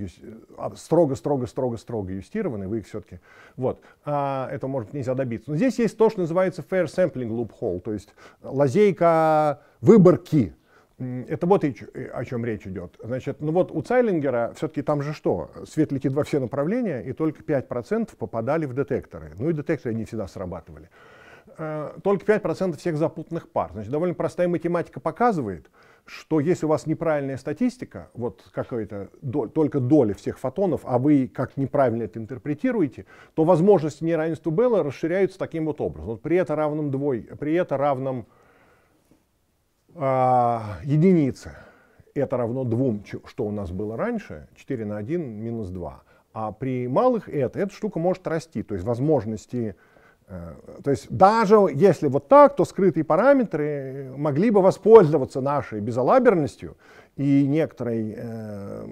строго-строго-строго-строго а, юстированы, вы их все-таки... Вот. А, это, может, нельзя добиться. Но здесь есть то, что называется fair sampling loophole, то есть лазейка выборки это вот и, о чем речь идет. Значит, ну вот у Цайлингера все-таки там же что? Свет летит во все направления, и только 5% попадали в детекторы. Ну и детекторы не всегда срабатывали. Э, только 5% всех запутанных пар. Значит, довольно простая математика показывает, что если у вас неправильная статистика, вот какая-то дол, только доля всех фотонов, а вы как неправильно это интерпретируете, то возможности неравенства Белла расширяются таким вот образом. Вот при это равном двой, при это равном а, единица. Это равно двум, что у нас было раньше, 4 на 1 минус 2. А при малых это, эта штука может расти, то есть возможности, э, то есть даже если вот так, то скрытые параметры э, могли бы воспользоваться нашей безалаберностью и некоторой э,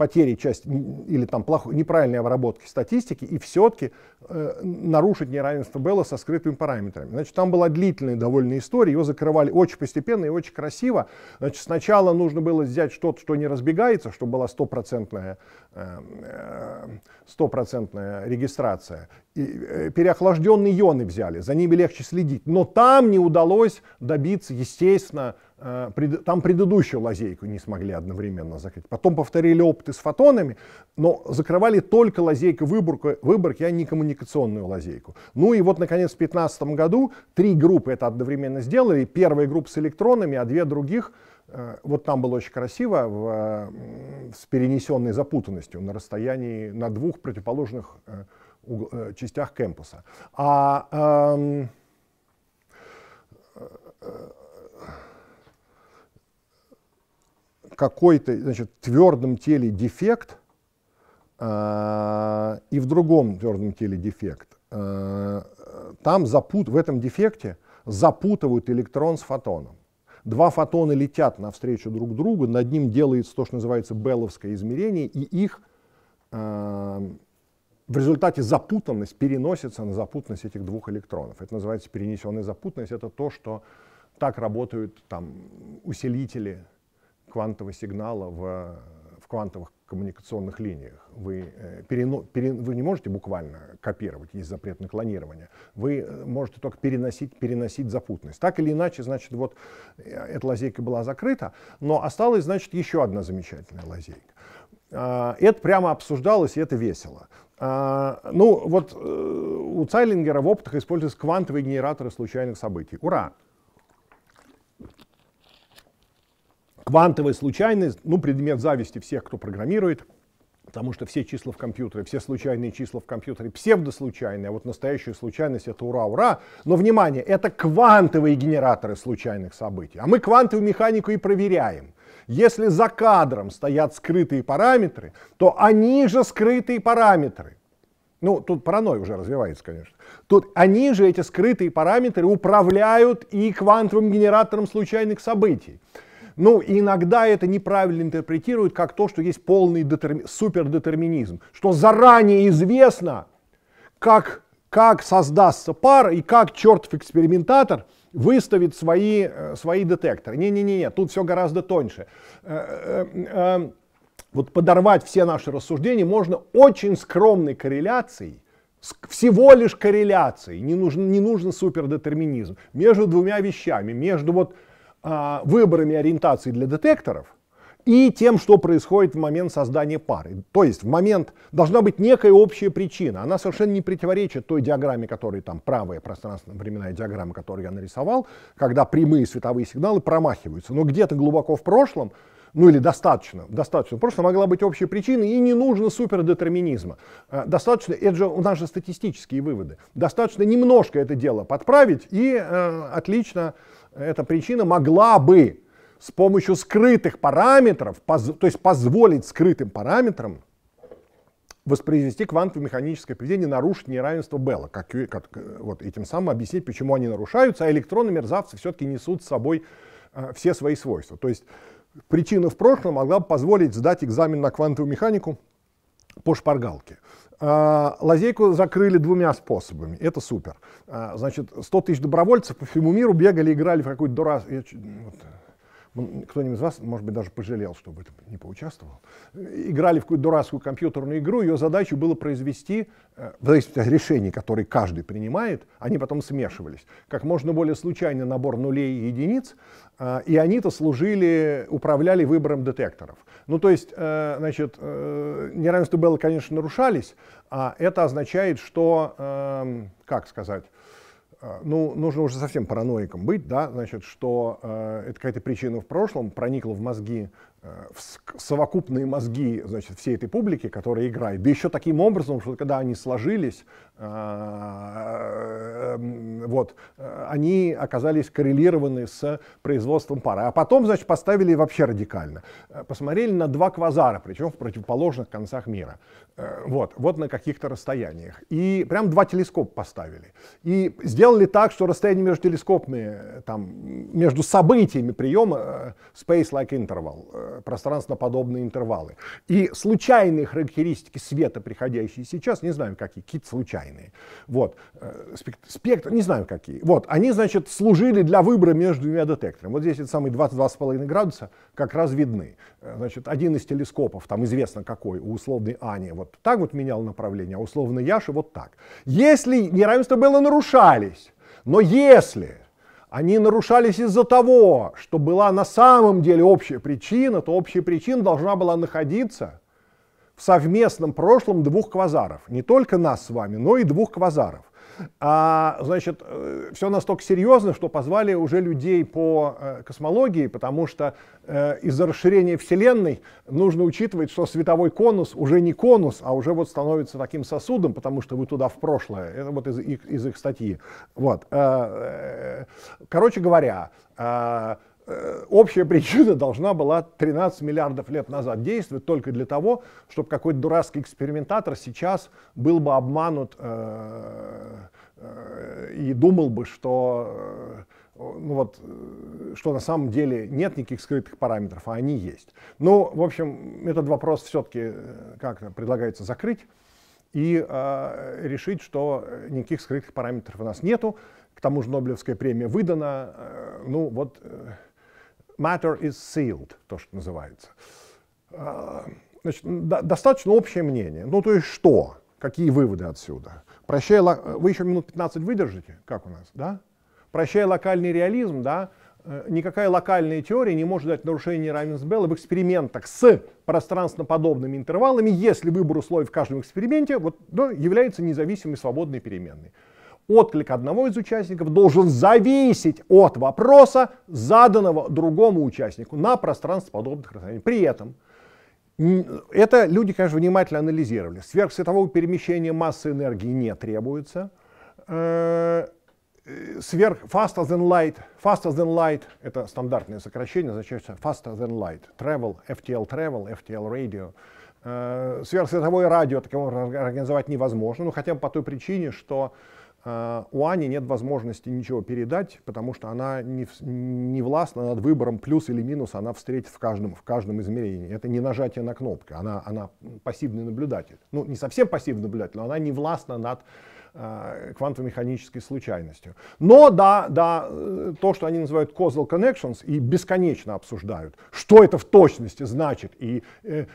потери часть или там плохой, неправильной обработки статистики и все-таки э, нарушить неравенство Белла со скрытыми параметрами. Значит, там была длительная довольно история, его закрывали очень постепенно и очень красиво. Значит, сначала нужно было взять что-то, что не разбегается, чтобы была стопроцентная эм, э, стопроцентная регистрация. И э, переохлажденные ионы взяли, за ними легче следить. Но там не удалось добиться, естественно, Э, там предыдущую лазейку не смогли одновременно закрыть. Потом повторили опыты с фотонами, но закрывали только лазейку выборка, выборки, а не коммуникационную лазейку. Ну и вот, наконец, в 2015 году три группы это одновременно сделали. Первая группа с электронами, а две других э, вот там было очень красиво, в, с перенесенной запутанностью на расстоянии на двух противоположных э, частях кампуса. А, эм, э, какой-то значит, твердом теле дефект э, и в другом твердом теле дефект. Э, там запут, в этом дефекте запутывают электрон с фотоном. Два фотона летят навстречу друг другу, над ним делается то, что называется белловское измерение, и их э, в результате запутанность переносится на запутанность этих двух электронов. Это называется перенесенная запутанность. Это то, что так работают там усилители квантового сигнала в, в квантовых коммуникационных линиях. Вы, э, перено, пере, вы не можете буквально копировать, есть запрет на клонирование. Вы э, можете только переносить, переносить запутанность. Так или иначе, значит, вот э, эта лазейка была закрыта, но осталась, значит, еще одна замечательная лазейка. Э, это прямо обсуждалось, и это весело. А, ну, вот э, у Цайлингера в опытах используются квантовые генераторы случайных событий. Ура! Квантовая случайность, ну, предмет зависти всех, кто программирует, потому что все числа в компьютере, все случайные числа в компьютере псевдослучайные, а вот настоящая случайность это ура-ура. Но внимание, это квантовые генераторы случайных событий, а мы квантовую механику и проверяем. Если за кадром стоят скрытые параметры, то они же скрытые параметры. Ну, тут паранойя уже развивается, конечно. Тут они же, эти скрытые параметры, управляют и квантовым генератором случайных событий. Ну, иногда это неправильно интерпретируют как то, что есть полный детерми... супердетерминизм, что заранее известно, как, как создастся пара и как чертов экспериментатор выставит свои, э, свои детекторы. Не-не-не, тут все гораздо тоньше. Э, э, вот подорвать все наши рассуждения можно очень скромной корреляцией, всего лишь корреляцией, не нужен, не нужен супердетерминизм, между двумя вещами, между вот а, выборами ориентации для детекторов и тем, что происходит в момент создания пары. То есть в момент должна быть некая общая причина. Она совершенно не противоречит той диаграмме, которая там правая пространственно-временная диаграмма, которую я нарисовал, когда прямые световые сигналы промахиваются. Но где-то глубоко в прошлом ну или достаточно, достаточно просто могла быть общая причина, и не нужно супердетерминизма. А, достаточно, это же у нас же статистические выводы, достаточно немножко это дело подправить, и э, отлично эта причина могла бы с помощью скрытых параметров, то есть позволить скрытым параметрам воспроизвести квантово механическое поведение, нарушить неравенство Белла, как, как, э, вот, и тем самым объяснить, почему они нарушаются, а электроны мерзавцы все-таки несут с собой э, все свои свойства. То есть причина в прошлом могла бы позволить сдать экзамен на квантовую механику по шпаргалке. А, лазейку закрыли двумя способами. Это супер. А, значит, 100 тысяч добровольцев по всему миру бегали, играли в какую-то дура... Я... Ну вот. Кто-нибудь из вас, может быть, даже пожалел, что в этом не поучаствовал. Играли в какую-то дурацкую компьютерную игру. Ее задача было произвести, э, в зависимости от решений, которые каждый принимает, они потом смешивались. Как можно более случайный набор нулей и единиц, а, и они-то служили, управляли выбором детекторов. Ну, то есть, э, значит, э, неравенство Белла, конечно, нарушались, а это означает, что, эм, как сказать, э, ну, нужно уже совсем параноиком быть, да, значит, что э, это какая-то причина в прошлом проникла в мозги Э, совокупные мозги значит, всей этой публики, которая играет, да еще таким образом, что когда они сложились, э, э, вот, они оказались коррелированы с производством пара. А потом, значит, поставили вообще радикально. Посмотрели на два квазара, причем в противоположных концах мира. Вот, вот на каких-то расстояниях. И прям два телескопа поставили. И сделали так, что расстояние между телескопами, там, между событиями приема space-like interval пространственно-подобные интервалы. И случайные характеристики света, приходящие сейчас, не знаю какие, какие-то случайные. Вот. Э, спектр, не знаю какие. Вот. Они, значит, служили для выбора между двумя детекторами. Вот здесь эти самые 22,5 градуса как раз видны. Э, значит, один из телескопов, там известно какой, у условной Ани вот так вот менял направление, а условно Яши вот так. Если неравенство было нарушались, но если они нарушались из-за того, что была на самом деле общая причина, то общая причина должна была находиться в совместном прошлом двух квазаров. Не только нас с вами, но и двух квазаров. А, значит, э, все настолько серьезно, что позвали уже людей по э, космологии, потому что э, из-за расширения Вселенной нужно учитывать, что световой конус уже не конус, а уже вот становится таким сосудом, потому что вы туда в прошлое. Это вот из, из их статьи. Вот. Короче говоря, Э, общая причина должна была 13 миллиардов лет назад действовать только для того, чтобы какой-то дурацкий экспериментатор сейчас был бы обманут э, э, и думал бы, что, э, ну вот, э, что на самом деле нет никаких скрытых параметров, а они есть. Ну, в общем, этот вопрос все-таки э, как предлагается закрыть и э, решить, что никаких скрытых параметров у нас нету. К тому же Нобелевская премия выдана. Э, ну вот... Э, matter is sealed, то, что называется. А, значит, достаточно общее мнение. Ну, то есть что? Какие выводы отсюда? Прощай, вы еще минут 15 выдержите, как у нас, да? Прощай локальный реализм, да? Э, никакая локальная теория не может дать нарушение неравенства Белла в экспериментах с пространственно-подобными интервалами, если выбор условий в каждом эксперименте вот, да, является независимой свободной переменной отклик одного из участников должен зависеть от вопроса, заданного другому участнику на пространство подобных расстояний. При этом это люди, конечно, внимательно анализировали. Сверхсветового перемещения массы энергии не требуется. Э, э, сверх faster than light, faster than light — это стандартное сокращение, означает faster than light, travel, FTL travel, FTL radio э, сверхсветовое радио таким организовать невозможно, ну хотя бы по той причине, что Э, у Ани нет возможности ничего передать, потому что она не, не властна над выбором плюс или минус, она встретит в каждом, в каждом измерении. Это не нажатие на кнопку, она, она пассивный наблюдатель. Ну, не совсем пассивный наблюдатель, но она не властна над Э, механической случайностью. Но да, да, э, то, что они называют causal connections и бесконечно обсуждают, что это в точности значит и, э,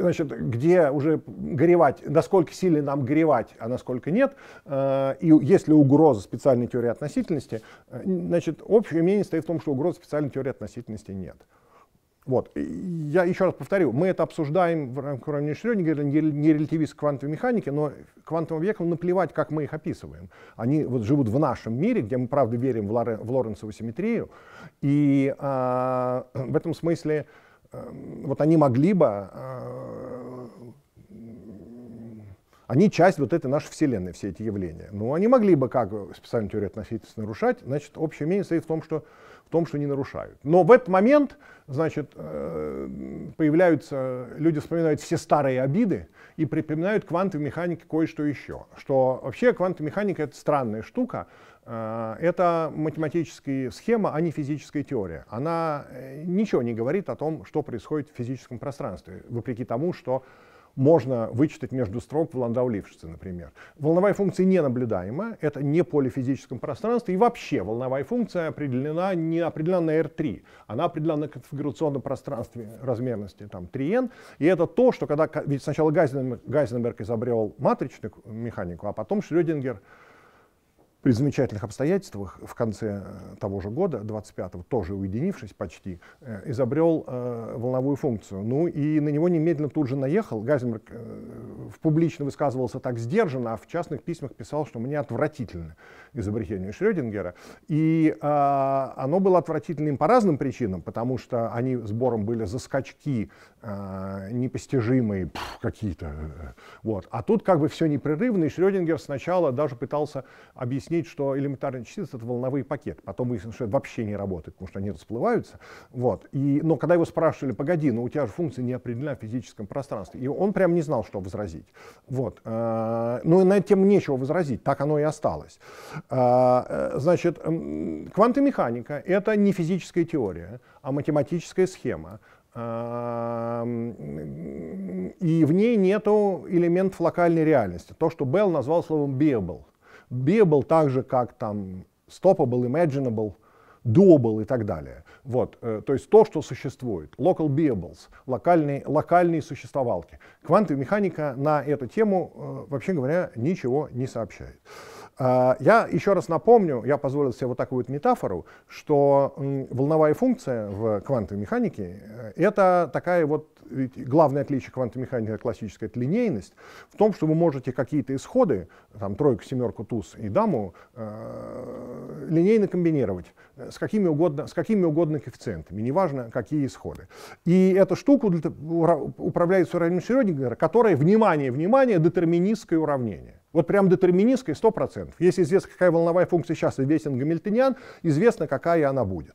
значит, где уже горевать, насколько сильно нам горевать, а насколько нет, и есть ли угроза специальной теории относительности, значит, общее мнение стоит в том, что угрозы специальной теории относительности нет. Вот. Я еще раз повторю, мы это обсуждаем в рамках уравнения Шрёдингера, не релятивист квантовой механики, но квантовым объектам наплевать, как мы их описываем. Они вот живут в нашем мире, где мы, правда, верим в, Лорен, в Лоренцеву симметрию, и а, э, в этом смысле а, вот они могли бы а, э, они часть вот этой нашей Вселенной, все эти явления. Но ну, они могли бы как специальную теорию относительности нарушать, значит, общее мнение состоит в том, что в том, что не нарушают. Но в этот момент, значит, э, появляются, люди вспоминают все старые обиды и припоминают квантовой механике кое-что еще. Что вообще квантовая механика — это странная штука, э, это математическая схема, а не физическая теория. Она э, ничего не говорит о том, что происходит в физическом пространстве, вопреки тому, что можно вычитать между строк в Ландау-Лившице, например. Волновая функция не наблюдаема, это не поле в физическом пространстве, и вообще волновая функция определена не определена на R3, она определена на конфигурационном пространстве размерности там, 3n, и это то, что когда, ведь сначала Гайзенберг, Гайзенберг изобрел матричную механику, а потом Шрёдингер при замечательных обстоятельствах в конце э, того же года, 25-го, тоже уединившись почти, э, изобрел э, волновую функцию. Ну и на него немедленно тут же наехал. Газенберг э, публично высказывался так сдержанно, а в частных письмах писал, что мне отвратительно изобретение Шрёдингера. И э, оно было отвратительным по разным причинам, потому что они с бором были за скачки э, непостижимые какие-то. Э, вот. А тут как бы все непрерывно, и Шрёдингер сначала даже пытался объяснить, объяснить, что элементарные частицы — это волновые пакеты. Потом выяснилось, что это вообще не работает, потому что они расплываются. Вот. И, но когда его спрашивали, погоди, но у тебя же функция не определена в физическом пространстве, и он прям не знал, что возразить. Вот. Э, ну и на эту тему нечего возразить, так оно и осталось. Э, э, значит, квантомеханика — это не физическая теория, а математическая схема, и в ней нету элементов локальной реальности. То, что Белл назвал словом «beable». Beable, так же как там Stoppable, Imaginable, Doable и так далее. Вот, э, то есть то, что существует. Local Beables, локальные, локальные существовалки. Квантовая механика на эту тему, э, вообще говоря, ничего не сообщает. А, я еще раз напомню, я позволил себе вот такую вот метафору, что волновая функция в квантовой механике э, — это такая вот ведь главное отличие механики от классической — это линейность, в том, что вы можете какие-то исходы, там тройку, семерку, туз и даму, э, линейно комбинировать с какими, угодно, с какими угодно коэффициентами, неважно, какие исходы. И эта штука управляет уравнением Шрёдингера, которое, внимание, внимание, детерминистское уравнение. Вот прям сто процентов. Если известно, какая волновая функция сейчас известен гамильтониан, известно, какая она будет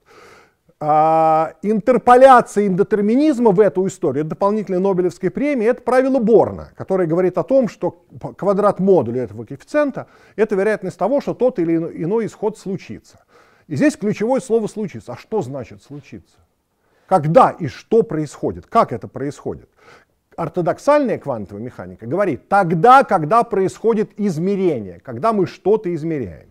а, интерполяция индетерминизма в эту историю, это дополнительная Нобелевская премия, это правило Борна, которое говорит о том, что квадрат модуля этого коэффициента – это вероятность того, что тот или иной исход случится. И здесь ключевое слово «случится». А что значит «случится»? Когда и что происходит? Как это происходит? Ортодоксальная квантовая механика говорит тогда, когда происходит измерение, когда мы что-то измеряем.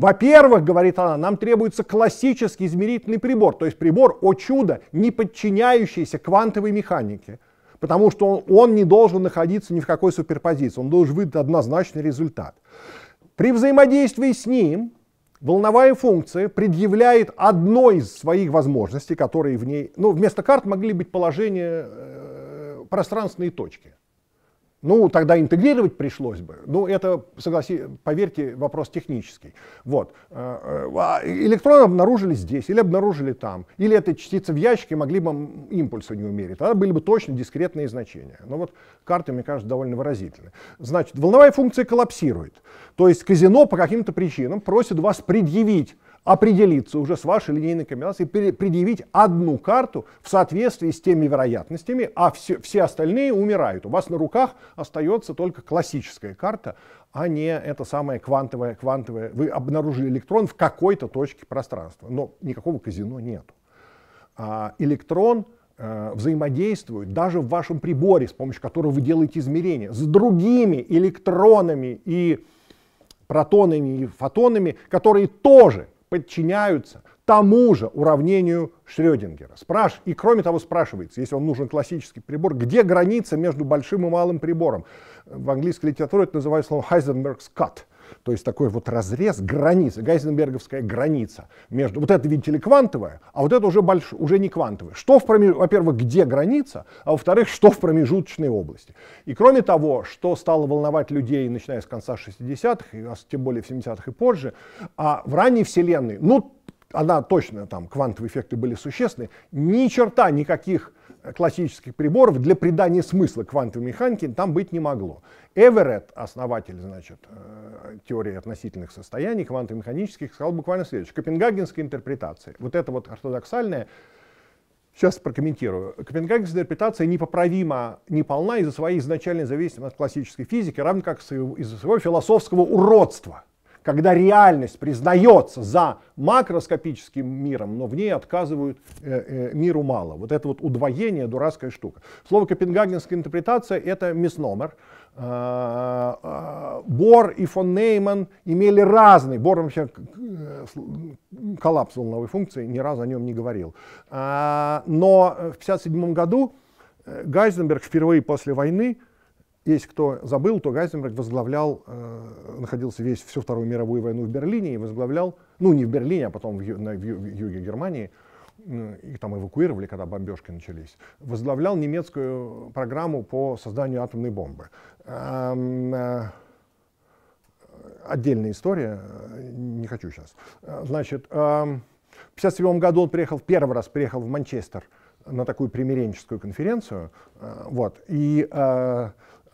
Во-первых, говорит она, нам требуется классический измерительный прибор, то есть прибор, о чудо, не подчиняющийся квантовой механике, потому что он, он не должен находиться ни в какой суперпозиции, он должен выдать однозначный результат. При взаимодействии с ним волновая функция предъявляет одной из своих возможностей, которые в ней, ну, вместо карт могли быть положения э, пространственные точки. Ну, тогда интегрировать пришлось бы. Ну, это, согласи, поверьте, вопрос технический. Вот. Э, э, а электроны обнаружили здесь, или обнаружили там, или это частицы в ящике могли бы импульса не умерить. Тогда были бы точно дискретные значения. Но ну, вот карты, мне кажется, довольно выразительны. Значит, волновая функция коллапсирует. То есть казино по каким-то причинам просит вас предъявить определиться уже с вашей линейной комбинацией, предъявить одну карту в соответствии с теми вероятностями, а все, все остальные умирают. У вас на руках остается только классическая карта, а не это самое квантовое, квантовое. Вы обнаружили электрон в какой-то точке пространства, но никакого казино нет. А, электрон э, взаимодействует даже в вашем приборе, с помощью которого вы делаете измерения, с другими электронами и протонами и фотонами, которые тоже подчиняются тому же уравнению Шрёдингера. Спраш... И кроме того спрашивается, если вам нужен классический прибор, где граница между большим и малым прибором? В английской литературе это называется словом Heisenberg's cut – то есть такой вот разрез границы, гайзенберговская граница между... Вот это, видите ли, квантовая, а вот это уже, больш, уже не квантовая. Что в промеж... Во-первых, где граница, а во-вторых, что в промежуточной области. И кроме того, что стало волновать людей, начиная с конца 60-х, и, а тем более в 70-х и позже, а в ранней Вселенной, ну, она точно, там, квантовые эффекты были существенны, ни черта никаких классических приборов для придания смысла квантовой механике там быть не могло. Эверетт, основатель значит, э, теории относительных состояний квантово-механических, сказал буквально следующее. Копенгагенская интерпретация, вот это вот ортодоксальная, сейчас прокомментирую, копенгагенская интерпретация непоправимо неполна из-за своей изначальной зависимости от классической физики, равно как из-за своего философского уродства – когда реальность признается за макроскопическим миром, но в ней отказывают э, э, миру мало. Вот это вот удвоение дурацкая штука. Слово копенгагенская интерпретация это месномер. А, а, Бор и фон Нейман имели разный. Бор вообще э, коллапс волновой функции, ни разу о нем не говорил. А, но в 1957 году э, Гайзенберг впервые после войны если кто забыл, то Гайзенберг возглавлял, э, находился весь всю Вторую мировую войну в Берлине и возглавлял, ну не в Берлине, а потом в, на, в, в юге Германии, э, их там эвакуировали, когда бомбежки начались, возглавлял немецкую программу по созданию атомной бомбы. Эм, э, отдельная история, э, не хочу сейчас. Э, значит, эм, в 1957 году он приехал, первый раз приехал в Манчестер на такую примиренческую конференцию. Э, вот, и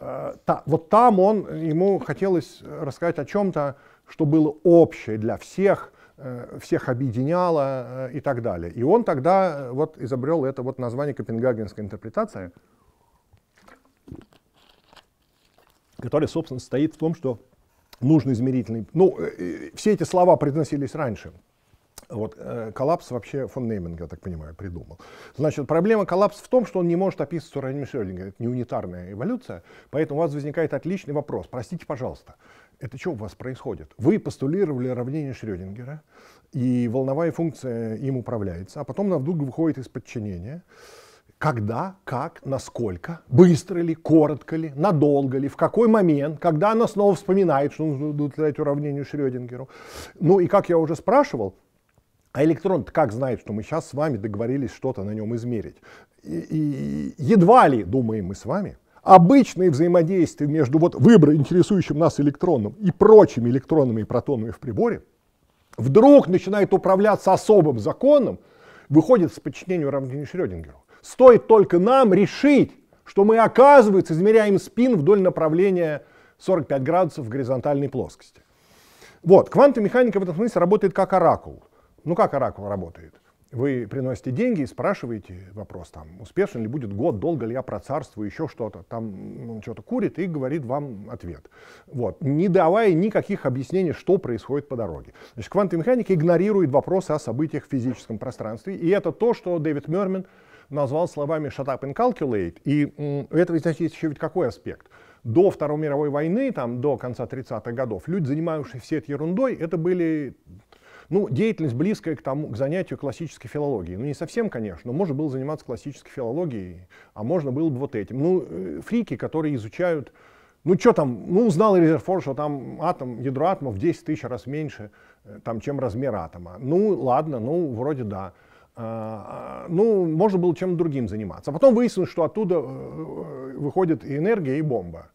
Э, та, вот там он, ему хотелось рассказать о чем-то, что было общее для всех, э, всех объединяло э, и так далее. И он тогда вот изобрел это вот название Копенгагенской интерпретации, которая, собственно, состоит в том, что нужно измерительный... Ну, все эти слова произносились раньше. Вот э, коллапс вообще фон Нейминг, я так понимаю, придумал. Значит, проблема коллапса в том, что он не может описываться уравнением Шрёдинга. Это не унитарная эволюция, поэтому у вас возникает отличный вопрос. Простите, пожалуйста, это что у вас происходит? Вы постулировали уравнение Шрёдингера, и волновая функция им управляется, а потом она вдруг выходит из подчинения. Когда, как, насколько, быстро ли, коротко ли, надолго ли, в какой момент, когда она снова вспоминает, что нужно удовлетворять уравнению Шрёдингеру. Ну и как я уже спрашивал, а электрон как знает, что мы сейчас с вами договорились что-то на нем измерить? И, и едва ли, думаем мы с вами, обычные взаимодействия между вот выбор интересующим нас электроном и прочими электронами и протонами в приборе вдруг начинает управляться особым законом, выходит с подчинению уравнения Шрёдингеру. Стоит только нам решить, что мы, оказывается, измеряем спин вдоль направления 45 градусов в горизонтальной плоскости. Вот, квантовая механика в этом смысле работает как оракул. Ну как оракул работает? Вы приносите деньги и спрашиваете вопрос, там, успешен ли будет год, долго ли я процарствую, еще что-то. Там ну, что-то курит и говорит вам ответ. Вот. Не давая никаких объяснений, что происходит по дороге. Значит, квантовая механика игнорирует вопросы о событиях в физическом пространстве. И это то, что Дэвид Мермин назвал словами «shut up and calculate». И м, у этого, значит, еще ведь какой аспект? До Второй мировой войны, там, до конца 30-х годов, люди, занимавшиеся всей этой ерундой, это были ну, деятельность близкая к, тому, к занятию классической филологии. Ну, не совсем, конечно, но можно было заниматься классической филологией, а можно было бы вот этим. Ну, э, фрики, которые изучают, ну, что там, ну, узнал Резерфорд, что там атом, ядро атома в 10 тысяч раз меньше, э, там, чем размер атома. Ну, ладно, ну, вроде да. А, а, ну, можно было чем-то другим заниматься. А потом выяснилось, что оттуда э, выходит и энергия, и бомба.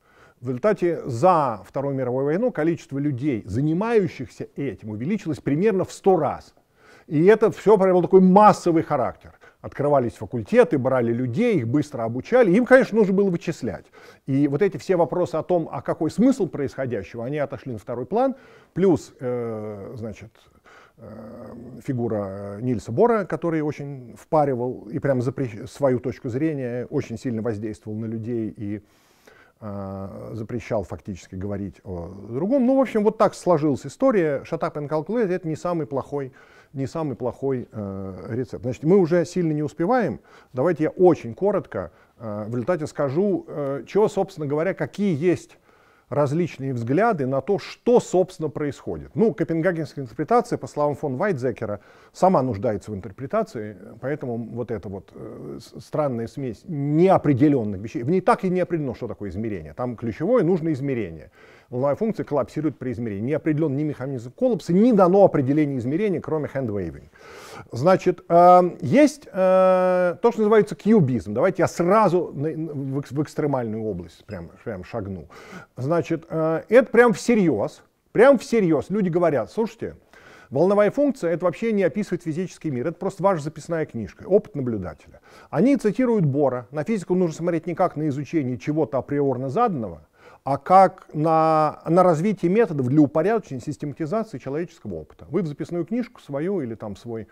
В результате за Вторую мировую войну количество людей, занимающихся этим, увеличилось примерно в 100 раз. И это все приобрело такой массовый характер. Открывались факультеты, брали людей, их быстро обучали. Им, конечно, нужно было вычислять. И вот эти все вопросы о том, а какой смысл происходящего, они отошли на второй план. Плюс, э, значит, э, фигура Нильса Бора, который очень впаривал и прям запрещ... свою точку зрения очень сильно воздействовал на людей и Э, запрещал фактически говорить о другом. Ну, в общем, вот так сложилась история. Shut up and calculate — это не самый плохой, не самый плохой э, рецепт. Значит, мы уже сильно не успеваем. Давайте я очень коротко э, в результате скажу, э, чего, собственно говоря, какие есть различные взгляды на то, что, собственно, происходит. Ну, копенгагенская интерпретация, по словам фон Вайтзекера, сама нуждается в интерпретации, поэтому вот эта вот э, странная смесь неопределенных вещей, в ней так и не определено, что такое измерение. Там ключевое нужно измерение волновая функция коллапсирует при измерении. Не определен ни механизм коллапса, не дано определение измерения, кроме hand-waving. Значит, э, есть э, то, что называется кьюбизм. Давайте я сразу в экстремальную область прям, прям шагну. Значит, э, это прям всерьез, прям всерьез. Люди говорят, слушайте, Волновая функция — это вообще не описывает физический мир, это просто ваша записная книжка, опыт наблюдателя. Они цитируют Бора. На физику нужно смотреть не как на изучение чего-то априорно заданного, а как на, на развитие методов для упорядочения, систематизации человеческого опыта. Вы в записную книжку свою или там свой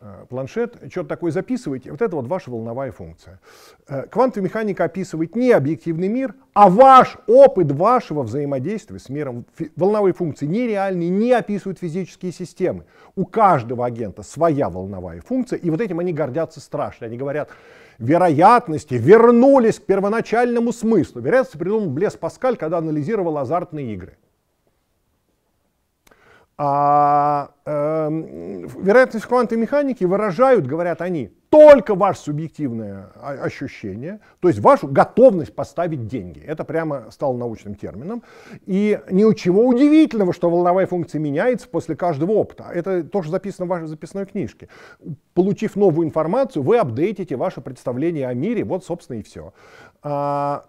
э, планшет что-то такое записываете, вот это вот ваша волновая функция. Э, квантовая механика описывает не объективный мир, а ваш опыт вашего взаимодействия с миром. волновые функции нереальные, не описывают физические системы. У каждого агента своя волновая функция, и вот этим они гордятся страшно. Они говорят, вероятности вернулись к первоначальному смыслу. Вероятность придумал Блес Паскаль, когда анализировал азартные игры. А, э, вероятность квантовой механики выражают, говорят они, только ваше субъективное а, ощущение, то есть вашу готовность поставить деньги. Это прямо стало научным термином. И ничего удивительного, что волновая функция меняется после каждого опыта. Это тоже записано в вашей записной книжке. Получив новую информацию, вы апдейтите ваше представление о мире. Вот, собственно, и все. А,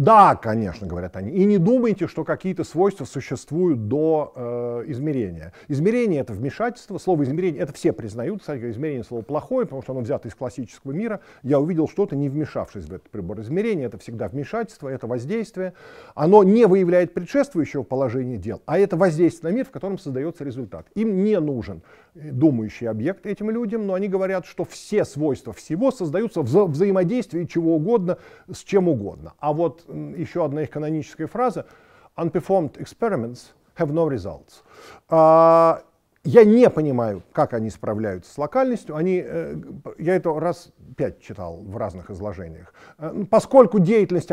да, конечно, говорят они. И не думайте, что какие-то свойства существуют до э, измерения. Измерение это вмешательство. Слово измерение это все признают. Кстати, измерение слово плохое, потому что оно взято из классического мира. Я увидел что-то, не вмешавшись в этот прибор. Измерение это всегда вмешательство, это воздействие. Оно не выявляет предшествующего положения дел, а это воздействие на мир, в котором создается результат. Им не нужен э, думающий объект этим людям, но они говорят, что все свойства всего создаются в вза взаимодействии чего угодно с чем угодно. А вот еще одна их каноническая фраза «Unperformed experiments have no results». А, я не понимаю, как они справляются с локальностью. Они, э, я это раз пять читал в разных изложениях. Э, ну, поскольку деятельность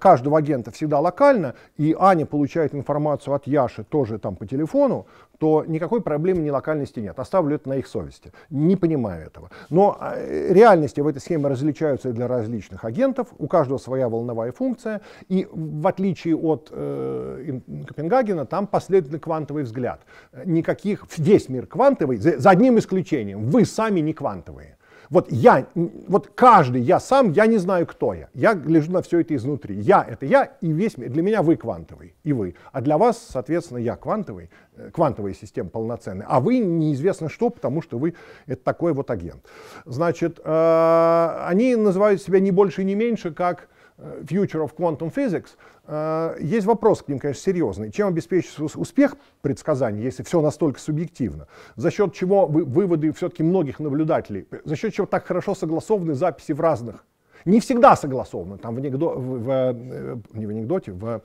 каждого агента всегда локальна, и Аня получает информацию от Яши тоже там по телефону, то никакой проблемы локальности нет. Оставлю это на их совести. Не понимаю этого. Но а, реальности в этой схеме различаются для различных агентов. У каждого своя волновая функция. И в отличие от э, Копенгагена, там последовательный квантовый взгляд. Никаких, весь мир квантовый, за, за одним исключением. Вы сами не квантовые. Вот я, вот каждый я сам, я не знаю, кто я. Я лежу на все это изнутри. Я — это я и весь мир. Для меня вы квантовый, и вы. А для вас, соответственно, я квантовый, э, квантовая система полноценная. А вы неизвестно что, потому что вы — это такой вот агент. Значит, э, они называют себя не больше, не меньше, как Э, future of Quantum Physics, э, есть вопрос к ним, конечно, серьезный. Чем обеспечится успех предсказаний, если все настолько субъективно? За счет чего выводы все-таки многих наблюдателей? За счет чего так хорошо согласованы записи в разных? Не всегда согласованы, там в анекдоте, в, в, э, не в анекдоте, в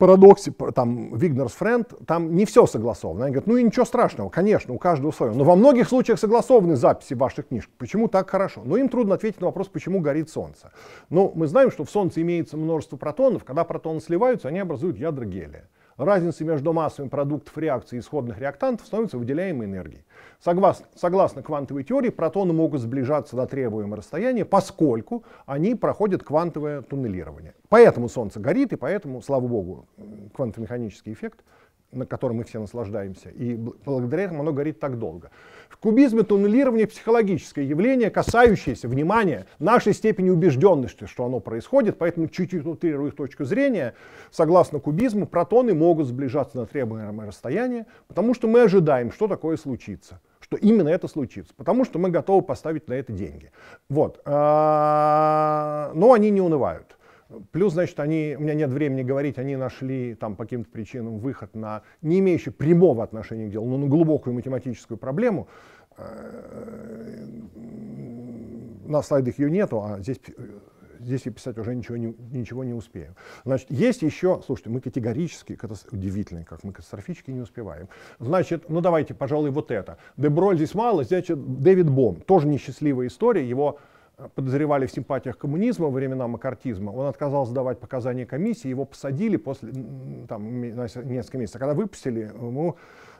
парадоксе, там, Вигнерс Френд, там не все согласовано. Они говорят, ну и ничего страшного, конечно, у каждого свое. Но во многих случаях согласованы записи ваших книжек. Почему так хорошо? Но им трудно ответить на вопрос, почему горит Солнце. Но мы знаем, что в Солнце имеется множество протонов. Когда протоны сливаются, они образуют ядра гелия. Разницы между массами продуктов реакции исходных реактантов становится выделяемой энергией. Согласно, согласно квантовой теории, протоны могут сближаться до требуемого расстояния, поскольку они проходят квантовое туннелирование. Поэтому Солнце горит, и поэтому, слава богу, квантово-механический эффект – на котором мы все наслаждаемся. И благодаря этому оно горит так долго. В кубизме туннелирование психологическое явление, касающееся, внимания нашей степени убежденности, что оно происходит, поэтому чуть-чуть утрирую их точку зрения. Согласно кубизму, протоны могут сближаться на требуемое расстояние, потому что мы ожидаем, что такое случится что именно это случится, потому что мы готовы поставить на это деньги. Вот. А, но они не унывают. Плюс, значит, они, у меня нет времени говорить, они нашли там по каким-то причинам выход на не имеющий прямого отношения к делу, но на глубокую математическую проблему. Э, на слайдах ее нету, а здесь, э, здесь я писать уже ничего не, ничего не успею. Значит, есть еще, слушайте, мы категорически, удивительно, как мы катастрофически не успеваем. Значит, ну давайте, пожалуй, вот это. Деброль здесь мало, значит, Дэвид Бом, тоже несчастливая история, его подозревали в симпатиях коммунизма во времена макартизма, он отказался давать показания комиссии, его посадили после там, несколько месяцев. Когда выпустили, ему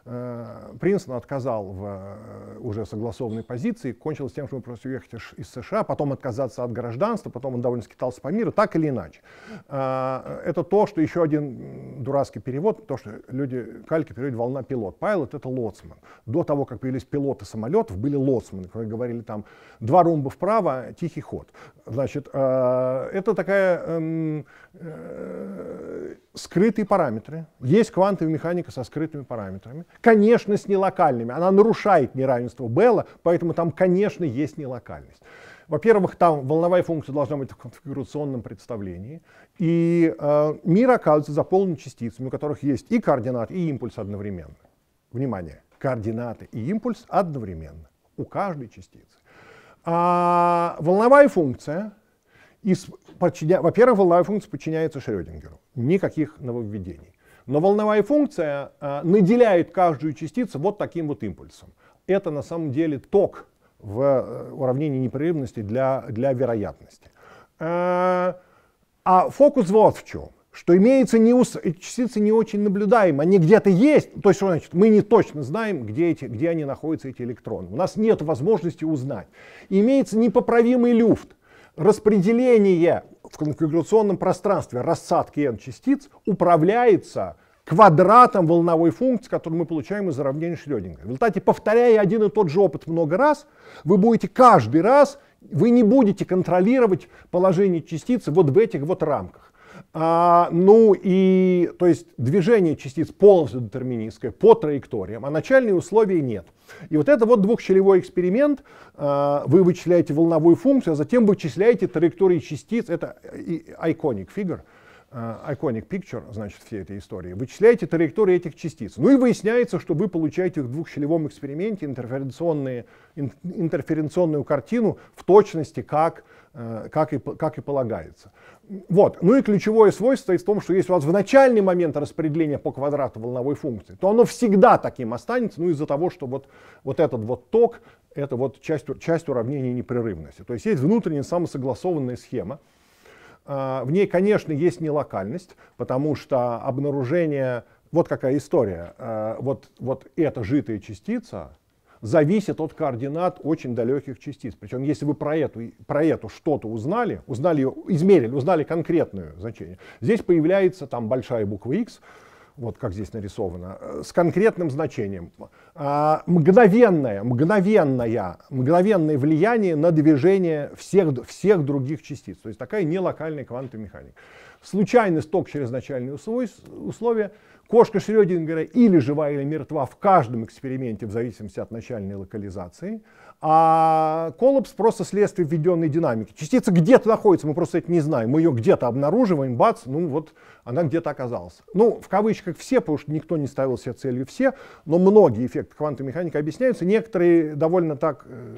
Э, Принстон отказал в э, уже согласованной позиции, кончилось тем, что он просто уехать из США, потом отказаться от гражданства, потом он довольно скитался по миру, так или иначе. Э, это то, что еще один дурацкий перевод, то, что люди, кальки переводят волна пилот. Пайлот — это лоцман. До того, как появились пилоты самолетов, были лоцманы, которые говорили там два румба вправо, тихий ход. Значит, это такая эм, скрытые параметры. Есть квантовая механика со скрытыми параметрами. Конечно, с нелокальными. Она нарушает неравенство Белла, поэтому там, конечно, есть нелокальность. Во-первых, там волновая функция должна быть в конфигурационном представлении, и э, мир оказывается заполнен частицами, у которых есть и координаты, и импульс одновременно. Внимание, координаты и импульс одновременно у каждой частицы. А волновая функция, подчиня... во-первых, волновая функция подчиняется Шрёдингеру, никаких нововведений. Но волновая функция э, наделяет каждую частицу вот таким вот импульсом. Это на самом деле ток в э, уравнении непрерывности для, для вероятности. Э, а фокус вот в чем что имеется не ус... частицы не очень наблюдаемы, они где-то есть, то есть что значит, мы не точно знаем, где, эти, где они находятся, эти электроны. У нас нет возможности узнать. Имеется непоправимый люфт. Распределение конфигурационном пространстве рассадки n-частиц управляется квадратом волновой функции, которую мы получаем из уравнения Шрёдинга. В результате, повторяя один и тот же опыт много раз, вы будете каждый раз, вы не будете контролировать положение частицы вот в этих вот рамках. А, ну и, то есть движение частиц полностью детерминистское по траекториям, а начальные условия нет. И вот это вот двухщелевой эксперимент, а, вы вычисляете волновую функцию, а затем вычисляете траектории частиц, это э, iconic figure, э, iconic picture, значит, все эти истории, вычисляете траектории этих частиц. Ну и выясняется, что вы получаете в двухщелевом эксперименте интерференционные, ин, интерференционную картину в точности, как Э, как и, как и полагается. Вот. Ну и ключевое свойство в том, что если у вас в начальный момент распределение по квадрату волновой функции, то оно всегда таким останется, ну из-за того, что вот, вот этот вот ток, это вот часть, часть уравнения непрерывности. То есть есть внутренняя самосогласованная схема, э, в ней, конечно, есть нелокальность, потому что обнаружение, вот какая история, э, вот, вот эта житая частица, зависит от координат очень далеких частиц. Причем, если вы про эту, про эту что-то узнали, узнали ее, измерили, узнали конкретное значение, здесь появляется там большая буква X, вот как здесь нарисовано, э, с конкретным значением. А, мгновенное, мгновенное, мгновенное влияние на движение всех, всех других частиц. То есть такая нелокальная квантовая механика. случайный сток через начальные условия Кошка Шрёдингера или жива, или мертва в каждом эксперименте, в зависимости от начальной локализации. А коллапс просто следствие введенной динамики. Частица где-то находится, мы просто это не знаем. Мы ее где-то обнаруживаем, бац, ну вот она где-то оказалась. Ну, в кавычках все, потому что никто не ставил себе целью все, но многие эффекты квантовой механики объясняются. Некоторые довольно так э,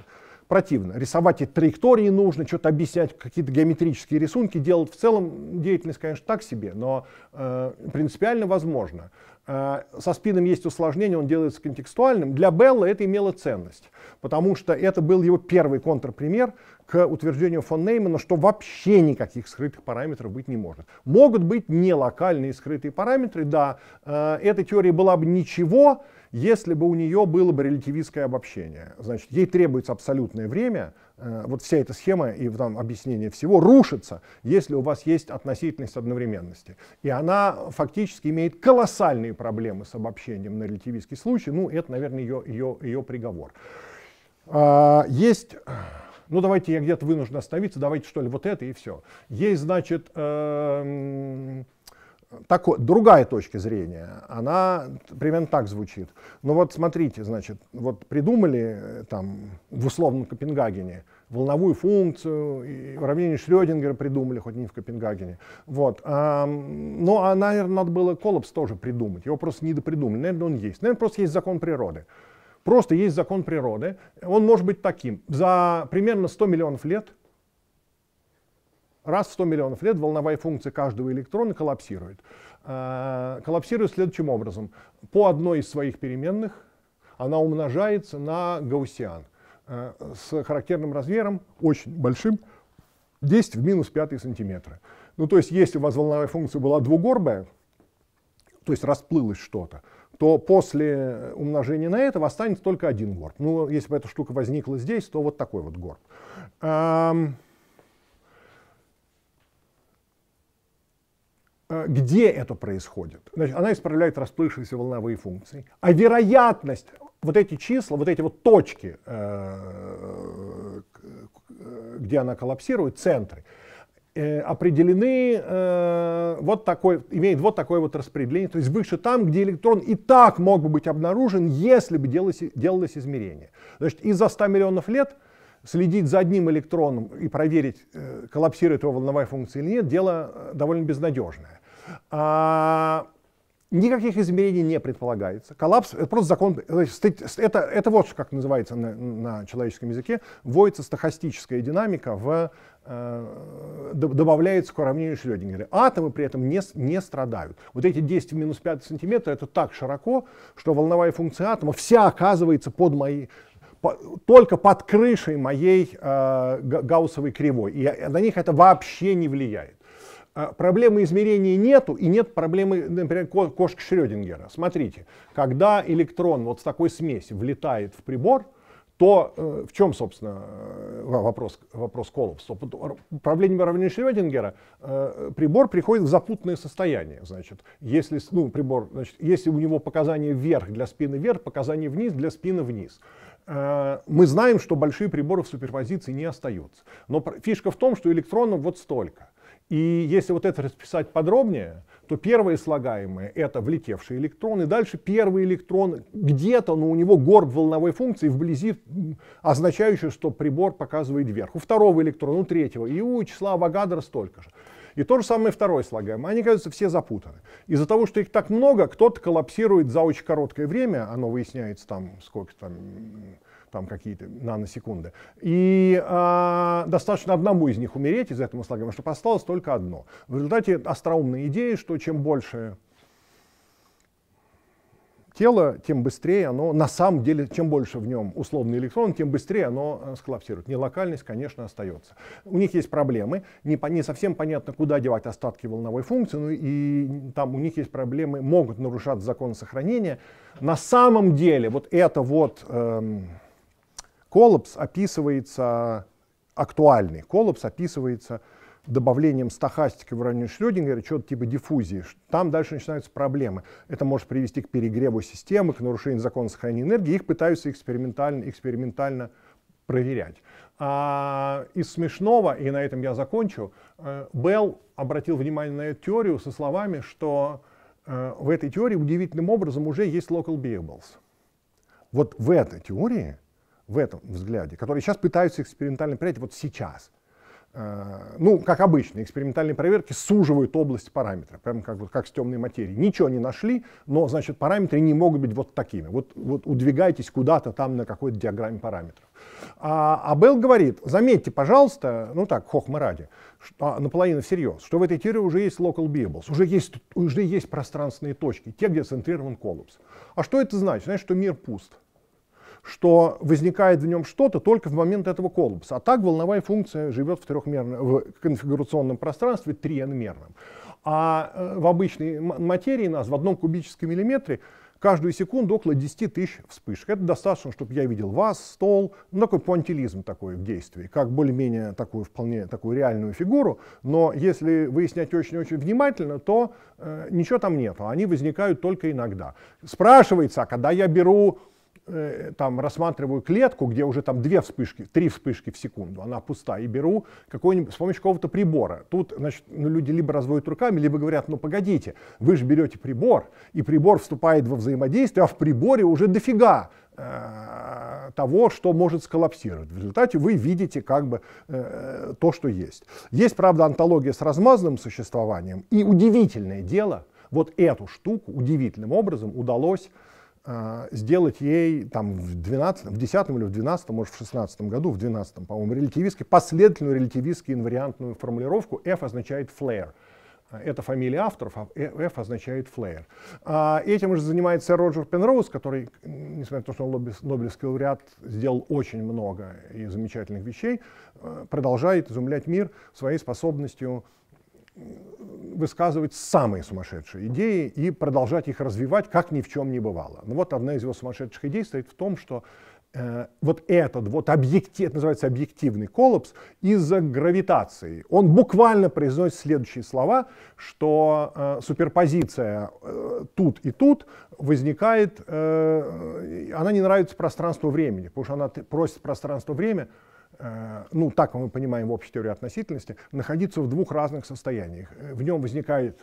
противно. Рисовать эти траектории нужно, что-то объяснять, какие-то геометрические рисунки делать. В целом деятельность, конечно, так себе, но э, принципиально возможно. Э, со спином есть усложнение, он делается контекстуальным. Для Белла это имело ценность, потому что это был его первый контрпример к утверждению фон Неймана, что вообще никаких скрытых параметров быть не может. Могут быть нелокальные скрытые параметры, да, э, эта теория была бы ничего, если бы у нее было бы релятивистское обобщение, значит, ей требуется абсолютное время, э, вот вся эта схема и там объяснение всего рушится, если у вас есть относительность одновременности. И она фактически имеет колоссальные проблемы с обобщением на релятивистский случай. Ну, это, наверное, ее, ее, ее приговор. А, есть... Ну, давайте я где-то вынужден остановиться, давайте, что ли, вот это и все. Есть, значит, э так, другая точка зрения, она примерно так звучит. Ну вот смотрите, значит, вот придумали э, там в условном Копенгагене волновую функцию, и уравнение Шрёдингера придумали, хоть не в Копенгагене. Вот. А, ну, а, наверное, надо было коллапс тоже придумать, его просто не допридумали, наверное, он есть. Наверное, просто есть закон природы. Просто есть закон природы, он может быть таким. За примерно 100 миллионов лет – Раз в 100 миллионов лет волновая функция каждого электрона коллапсирует. Э, коллапсирует следующим образом. По одной из своих переменных она умножается на гауссиан э, с характерным размером, очень большим, 10 в минус 5 сантиметра. Ну, то есть, если у вас волновая функция была двугорбая, то есть расплылось что-то, то после умножения на это останется только один горб. Ну, если бы эта штука возникла здесь, то вот такой вот горб. Эм, Э, где это происходит. Значит, она исправляет расплывшиеся волновые функции. А вероятность, вот эти числа, вот эти вот точки, э, где она коллапсирует, центры, э, определены вот такой, имеет вот такое вот распределение, то есть выше там, где электрон и так мог бы быть обнаружен, если бы делалось, делалось измерение. Значит, из-за 100 миллионов лет следить за одним электроном и проверить, коллапсирует его волновая функция или нет, дело довольно безнадежное. А, никаких измерений не предполагается. Коллапс — это просто закон... Это, это вот как называется на, на человеческом языке. Вводится стохастическая динамика, в, э, добавляется к уравнению Шрёдингера. Атомы при этом не, не страдают. Вот эти 10 в минус 5 сантиметра — это так широко, что волновая функция атома вся оказывается под моей по, только под крышей моей э, гауссовой кривой. И на них это вообще не влияет. А проблемы измерения нету, и нет проблемы, например, кошки Шрёдингера. Смотрите, когда электрон вот с такой смесью влетает в прибор, то э, в чем, собственно, э, вопрос, вопрос коллапса? Управление уравнения Шрёдингера э, прибор приходит в запутанное состояние. Значит, если, ну, прибор, значит, если у него показания вверх для спины вверх, показания вниз для спины вниз э, мы знаем, что большие приборы в суперпозиции не остаются. Но фишка в том, что электронов вот столько. И если вот это расписать подробнее, то первые слагаемые — это влетевший электрон, и дальше первый электрон где-то, но у него горб волновой функции вблизи, означающий, что прибор показывает вверх. У второго электрона, у третьего, и у числа Авогадро столько же. И то же самое второй слагаемый. Они, кажется, все запутаны. Из-за того, что их так много, кто-то коллапсирует за очень короткое время, оно выясняется там сколько там там какие-то наносекунды. И э, достаточно одному из них умереть из этого слагаемого, чтобы осталось только одно. В результате остроумная идея, что чем больше тело, тем быстрее оно, на самом деле, чем больше в нем условный электрон, тем быстрее оно э, сколлапсирует. Нелокальность, конечно, остается. У них есть проблемы, не, по, не совсем понятно, куда девать остатки волновой функции, ну и там у них есть проблемы, могут нарушать закон сохранения. На самом деле, вот это вот... Эм, Коллапс описывается, актуальный коллапс описывается добавлением стахастики в уравнение Шрёдингера, чего-то типа диффузии. Там дальше начинаются проблемы. Это может привести к перегреву системы, к нарушению закона сохранения энергии. Их пытаются экспериментально, экспериментально проверять. А, из смешного, и на этом я закончу, э, Белл обратил внимание на эту теорию со словами, что э, в этой теории удивительным образом уже есть local variables. Вот в этой теории в этом взгляде, которые сейчас пытаются экспериментально проверить вот сейчас. Э, ну, как обычно, экспериментальные проверки суживают область параметра, прям как, вот, как с темной материей. Ничего не нашли, но, значит, параметры не могут быть вот такими. Вот, вот удвигайтесь куда-то там на какой-то диаграмме параметров. А, а Белл говорит, заметьте, пожалуйста, ну так, хохма ради, что, а, наполовину всерьез, что в этой теории уже есть local biables, уже есть, уже есть пространственные точки, те, где центрирован коллапс. А что это значит? Значит, что мир пуст что возникает в нем что-то только в момент этого коллапса. А так волновая функция живет в, трехмерном, в конфигурационном пространстве триенмерном, А э, в обычной материи нас в одном кубическом миллиметре каждую секунду около 10 тысяч вспышек. Это достаточно, чтобы я видел вас, стол, ну, такой пуантилизм такой в действии, как более-менее такую вполне такую реальную фигуру, но если выяснять очень-очень внимательно, то э, ничего там нет, а они возникают только иногда. Спрашивается, а когда я беру Э, там рассматриваю клетку, где уже там две вспышки, три вспышки в секунду, она пустая и беру какой-нибудь, с помощью какого-то прибора. Тут значит, ну, люди либо разводят руками, либо говорят, ну погодите, вы же берете прибор, и прибор вступает во взаимодействие, а в приборе уже дофига э, того, что может сколлапсировать. В результате вы видите как бы э, то, что есть. Есть, правда, антология с размазанным существованием, и удивительное дело, вот эту штуку удивительным образом удалось а, сделать ей там, в, 12, в 10 или в 12, может в 16 году, в 12, по-моему, релятивистский последовательную релятивистски инвариантную формулировку F означает flare. А, это фамилия авторов, а «Э», F означает флеер. А, этим же занимается Роджер Пенроуз, который, несмотря на то, что он Нобелевский лауреат, сделал очень много и замечательных вещей, продолжает изумлять мир своей способностью высказывать самые сумасшедшие идеи и продолжать их развивать, как ни в чем не бывало. Ну вот одна из его сумасшедших идей стоит в том, что э, вот этот вот объектив, это называется объективный коллапс из-за гравитации. Он буквально произносит следующие слова, что э, суперпозиция э, тут и тут возникает, э, она не нравится пространству времени, потому что она просит пространство-время Э, ну, так мы понимаем в общей теории относительности, находиться в двух разных состояниях. Э, в нем возникает,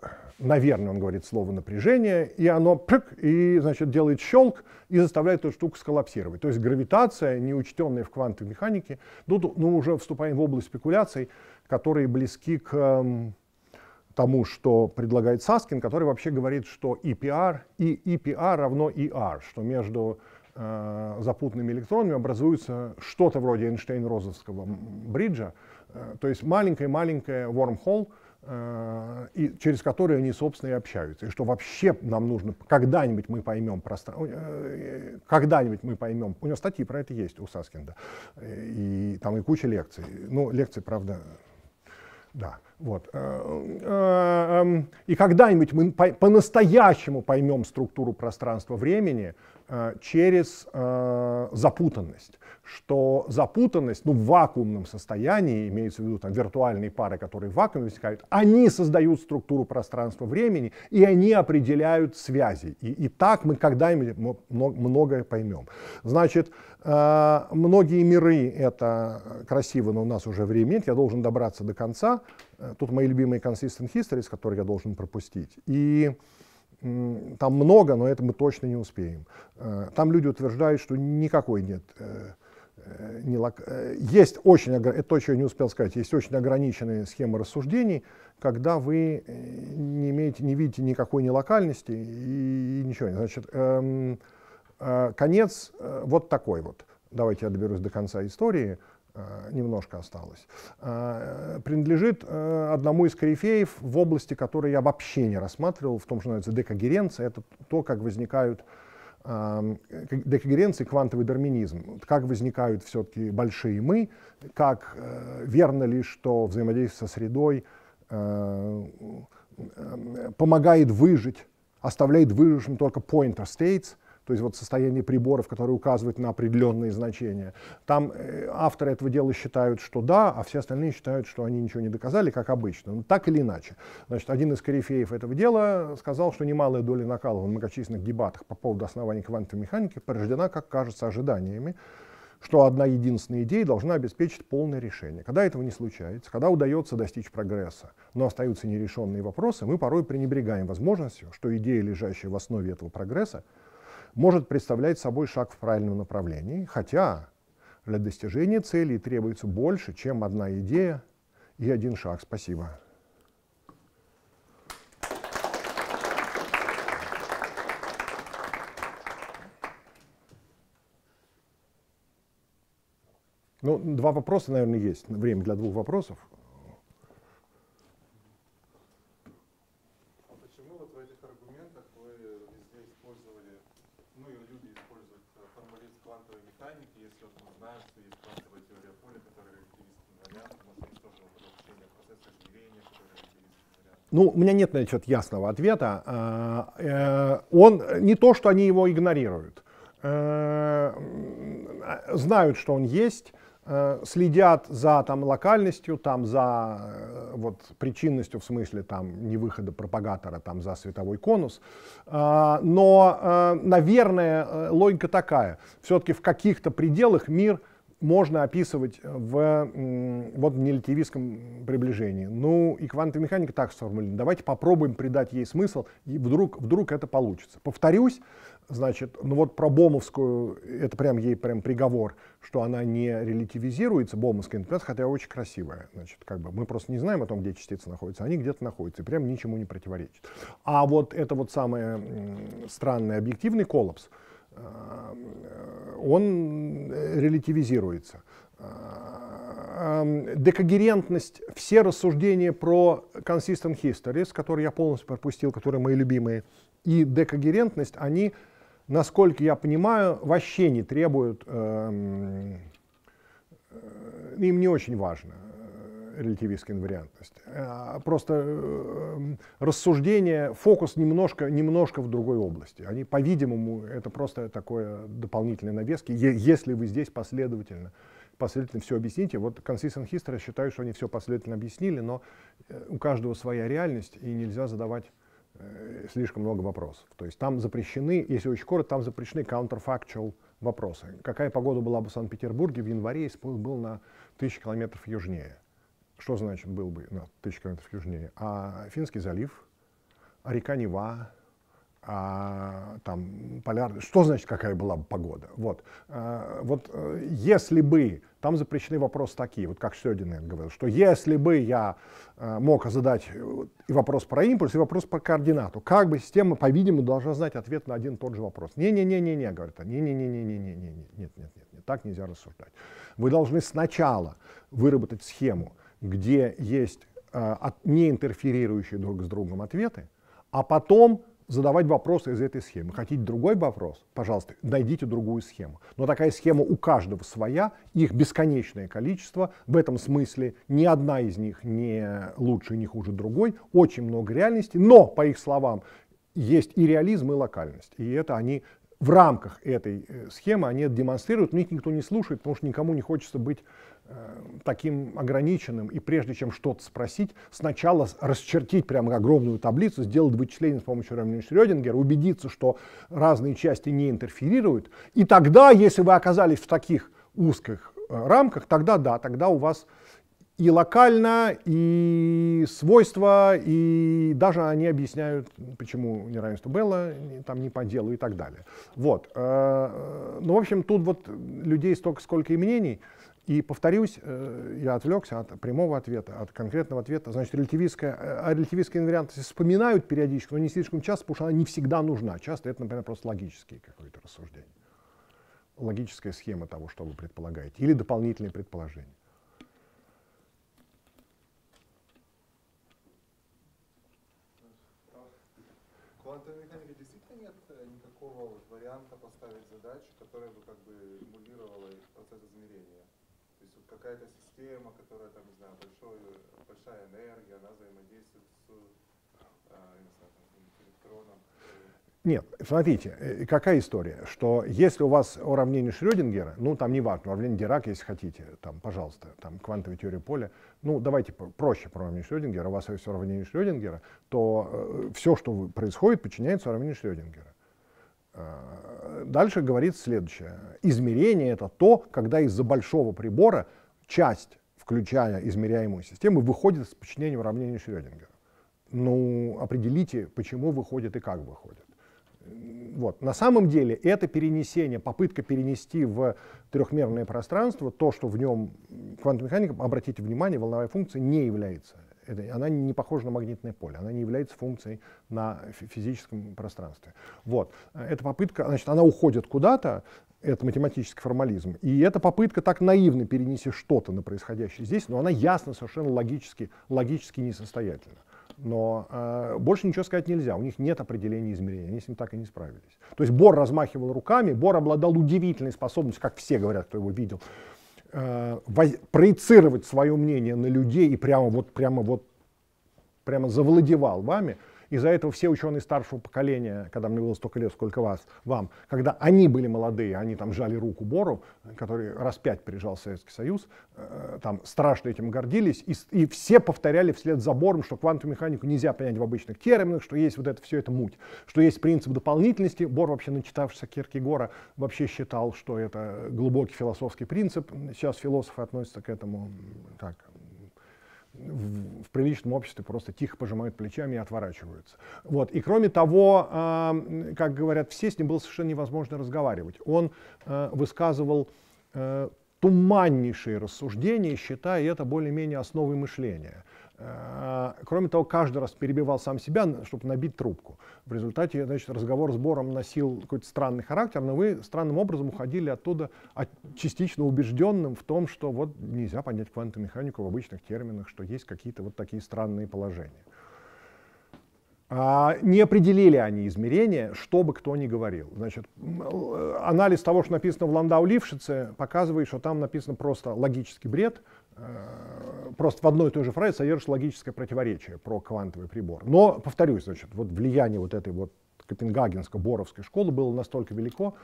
э, наверное, он говорит слово напряжение, и оно прыг, и, значит, делает щелк, и заставляет эту штуку сколлапсировать. То есть гравитация, неучтенная в квантовой механике, тут ну, уже вступаем в область спекуляций, которые близки к эм, тому, что предлагает Саскин, который вообще говорит, что EPR и EPR равно ER, что между Э, запутанными электронами образуется что-то вроде Эйнштейн-Розовского бриджа, э, то есть маленькая-маленькая вормхол э, и через которые они, собственно, и общаются. И что вообще нам нужно, когда-нибудь мы поймем пространство, когда-нибудь мы поймем, у него статьи про это есть у Саскинда, и там и куча лекций, ну, лекции, правда, да, вот. Эм, и когда-нибудь мы по-настоящему поймем структуру пространства-времени, Э, через э, запутанность что запутанность, ну, в вакуумном состоянии, имеется в виду там виртуальные пары, которые в вакууме возникают, они создают структуру пространства времени, и они определяют связи. И, и так мы когда-нибудь многое поймем. Значит, э, многие миры, это красиво, но у нас уже времени нет, я должен добраться до конца. Тут мои любимые consistent histories, которые я должен пропустить. И там много, но это мы точно не успеем. Э, там люди утверждают, что никакой нет э, э, не лок... есть очень, это то, что я не успел сказать, есть очень ограниченные схемы рассуждений, когда вы не, имеете, не видите никакой нелокальности и, и ничего. Значит, эм, э, конец э, вот такой вот. Давайте я доберусь до конца истории. Э, Э, немножко осталось, э, принадлежит э, одному из корифеев в области, которую я вообще не рассматривал, в том, что называется декогеренция, это то, как возникают эм, декогеренции, квантовый дарминизм, как возникают все-таки большие мы, как верно ли, что взаимодействие со средой помогает выжить, оставляет выжившим только pointer states – то есть вот состояние приборов, которые указывают на определенные значения. Там э, авторы этого дела считают, что да, а все остальные считают, что они ничего не доказали, как обычно. Но ну, так или иначе. Значит, один из корифеев этого дела сказал, что немалая доля накала в многочисленных дебатах по поводу оснований квантовой механики порождена, как кажется, ожиданиями, что одна единственная идея должна обеспечить полное решение. Когда этого не случается, когда удается достичь прогресса, но остаются нерешенные вопросы, мы порой пренебрегаем возможностью, что идея, лежащая в основе этого прогресса, может представлять собой шаг в правильном направлении, хотя для достижения целей требуется больше, чем одна идея и один шаг. Спасибо. Ну, два вопроса, наверное, есть. Время для двух вопросов. Ну, у меня нет на этот ясного ответа. А, э, он не то, что они его игнорируют, э, знают, что он есть, э, следят за там локальностью, там за вот причинностью в смысле там не выхода пропагатора, там за световой конус. А, но, наверное, логика такая: все-таки в каких-то пределах мир можно описывать э, в вот нерелятивистском приближении. Ну и квантовая механика так сформулирована. Давайте попробуем придать ей смысл, и вдруг, вдруг это получится. Повторюсь, значит, ну вот про Бомовскую, это прям ей прям приговор, что она не релятивизируется, Бомовская интерпретация, хотя очень красивая. Значит, как бы мы просто не знаем о том, где частицы находятся, они где-то находятся, и прям ничему не противоречат. А вот это вот самое странное, объективный коллапс — Эм, он э, релятивизируется. Эм, декогерентность, все рассуждения про consistent histories, которые я полностью пропустил, которые мои любимые, и декогерентность, они, насколько я понимаю, вообще не требуют, эм, э, им не очень важно релятивистской инвариантности. А, просто эм, рассуждение, фокус немножко, немножко в другой области. Они, по-видимому, это просто такое дополнительное навески, если вы здесь последовательно последовательно все объясните. Вот Consistent History, считаю, что они все последовательно объяснили, но э, у каждого своя реальность, и нельзя задавать э, слишком много вопросов. То есть там запрещены, если очень коротко, там запрещены counterfactual вопросы. Какая погода была бы в Санкт-Петербурге в январе, если бы был на тысячи километров южнее? Что значит был бы на тысячу километров южнее? А Финский залив, а река Нева, а, там полярный. Что значит, какая была бы погода? Вот, а, вот э, если бы, там запрещены вопросы такие, вот как Сёдин наверное, говорил, что если бы я э, мог задать э, и вопрос про импульс, и вопрос про координату, как бы система, по-видимому, должна знать ответ на один и тот же вопрос. Не-не-не-не-не, говорит они, не-не-не-не-не-не, нет-нет-нет, так нельзя рассуждать. Вы должны сначала выработать схему, где есть а, не интерферирующие друг с другом ответы, а потом задавать вопросы из этой схемы. Хотите другой вопрос? Пожалуйста, найдите другую схему. Но такая схема у каждого своя, их бесконечное количество. В этом смысле ни одна из них не лучше, не хуже другой. Очень много реальности, но, по их словам, есть и реализм, и локальность. И это они в рамках этой э, схемы они это демонстрируют, но их никто не слушает, потому что никому не хочется быть Э, таким ограниченным, и прежде чем что-то спросить, сначала расчертить прямо огромную таблицу, сделать вычисление с помощью уравнения Шрёдингера, убедиться, что разные части не интерферируют, и тогда, если вы оказались в таких узких э, рамках, тогда да, тогда у вас и локально, и свойства, и даже они объясняют, почему неравенство Белла там не по делу и так далее. Вот. Э, ну, в общем, тут вот людей столько, сколько и мнений. И повторюсь, э, я отвлекся от прямого ответа, от конкретного ответа. Значит, релятивистская, э, а релятивистская инвариантность вспоминают периодически, но не слишком часто, потому что она не всегда нужна. Часто это, например, просто логические какое-то рассуждение. Логическая схема того, что вы предполагаете. Или дополнительные предположения. Quantum какая-то система, которая, там, не знаю, большой, большая энергия, она взаимодействует с а, электроном. Нет, смотрите, э, какая история, что если у вас уравнение Шрёдингера, ну там не важно, уравнение Дирак, если хотите, там, пожалуйста, там квантовая теория поля, ну давайте проще про уравнение Шрёдингера, у вас есть уравнение Шрёдингера, то э, все, что происходит, подчиняется уравнению Шрёдингера. Э, дальше говорится следующее. Измерение — это то, когда из-за большого прибора часть, включая измеряемую систему, выходит из подчинения уравнения Шрёдингера. Ну, определите, почему выходит и как выходит. Вот. На самом деле это перенесение, попытка перенести в трехмерное пространство то, что в нем квантовая механика, обратите внимание, волновая функция не является. Это, она не похожа на магнитное поле, она не является функцией на физическом пространстве. Вот. Э, эта попытка, значит, она уходит куда-то, это математический формализм. И эта попытка так наивно перенести что-то на происходящее здесь, но она ясно, совершенно логически, логически несостоятельна. Но э, больше ничего сказать нельзя, у них нет определения измерения, они с ним так и не справились. То есть Бор размахивал руками, Бор обладал удивительной способностью, как все говорят, кто его видел, э, проецировать свое мнение на людей и прямо вот, прямо вот, прямо завладевал вами. Из-за этого все ученые старшего поколения, когда мне было столько лет, сколько вас, вам, когда они были молодые, они там жали руку Бору, который раз пять пережал Советский Союз, э, там страшно этим гордились, и, и все повторяли вслед за Бором, что квантовую механику нельзя понять в обычных терминах, что есть вот это все это муть, что есть принцип дополнительности. Бор, вообще начитавшийся Киркегора, вообще считал, что это глубокий философский принцип. Сейчас философы относятся к этому так, в приличном обществе просто тихо пожимают плечами и отворачиваются. Вот. И кроме того, э, как говорят все, с ним было совершенно невозможно разговаривать. Он э, высказывал э, туманнейшие рассуждения, считая это более-менее основой мышления. Э, кроме того, каждый раз перебивал сам себя, чтобы набить трубку. В результате значит, разговор с Бором носил какой-то странный характер, но вы странным образом уходили оттуда частично убежденным в том, что вот нельзя понять квантовую механику в обычных терминах, что есть какие-то вот такие странные положения. А, не определили они измерения, что бы кто ни говорил. Значит, э, анализ того, что написано в Ландау-Лившице, показывает, что там написано просто логический бред, э, просто в одной и той же фразе содержится логическое противоречие про квантовый прибор. Но, повторюсь, значит, вот влияние вот этой вот Копенгагенско-Боровской школы было настолько велико,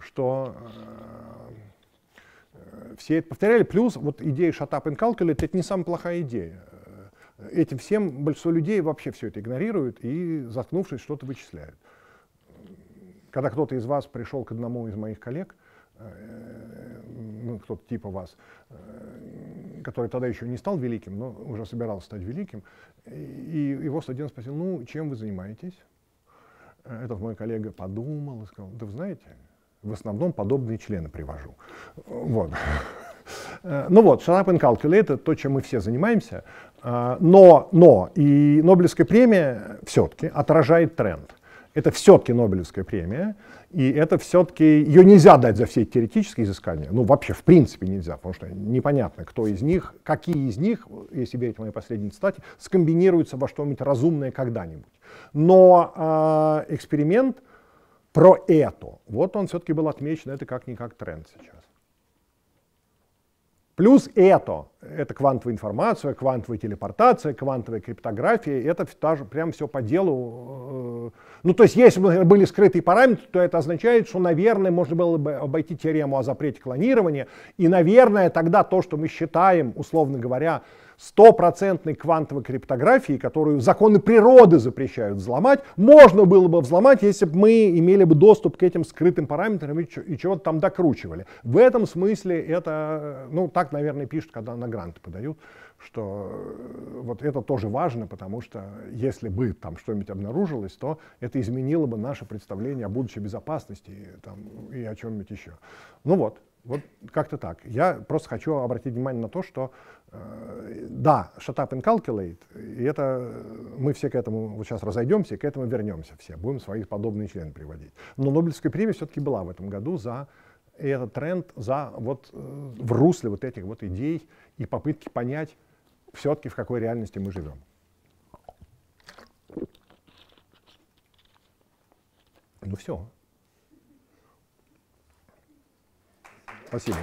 что э, все это повторяли. Плюс вот идея «shut up and calculate» — это не самая плохая идея. Этим всем большинство людей вообще все это игнорируют и, заткнувшись, что-то вычисляют. Когда кто-то из вас пришел к одному из моих коллег, э, ну, кто-то типа вас, э, который тогда еще не стал великим, но уже собирался стать великим, и его студент спросил, ну, чем вы занимаетесь? Этот мой коллега подумал и сказал, да вы знаете, в основном подобные члены привожу. Вот. Э, ну вот, Shut Up and Calculate — это то, чем мы все занимаемся. Э, но, но и Нобелевская премия все-таки отражает тренд. Это все-таки Нобелевская премия, и это все-таки, ее нельзя дать за все теоретические изыскания, ну вообще в принципе нельзя, потому что непонятно, кто из них, какие из них, если верить моей последней цитате, скомбинируются во что-нибудь разумное когда-нибудь. Но э, эксперимент про это, вот он все-таки был отмечен, это как-никак тренд сейчас. Плюс это, это квантовая информация, квантовая телепортация, квантовая криптография, это тоже прям все по делу. Э, ну, то есть, если бы были скрытые параметры, то это означает, что, наверное, можно было бы обойти теорему о запрете клонирования, и, наверное, тогда то, что мы считаем, условно говоря, стопроцентной квантовой криптографии, которую законы природы запрещают взломать, можно было бы взломать, если бы мы имели бы доступ к этим скрытым параметрам и чего-то там докручивали. В этом смысле это, э, ну так, наверное, пишут, когда на гранты подают, что э, вот это тоже важно, потому что если бы там что-нибудь обнаружилось, то это изменило бы наше представление о будущей безопасности и, там, и о чем-нибудь еще. Ну вот, вот как-то так. Я просто хочу обратить внимание на то, что э, да, shut up and calculate, и это э, мы все к этому вот сейчас разойдемся, и к этому вернемся все, будем свои подобные члены приводить. Но Нобелевская премия все-таки была в этом году за этот тренд, за вот э, в русле вот этих вот идей и попытки понять все-таки в какой реальности мы живем. Ну все. Спасибо.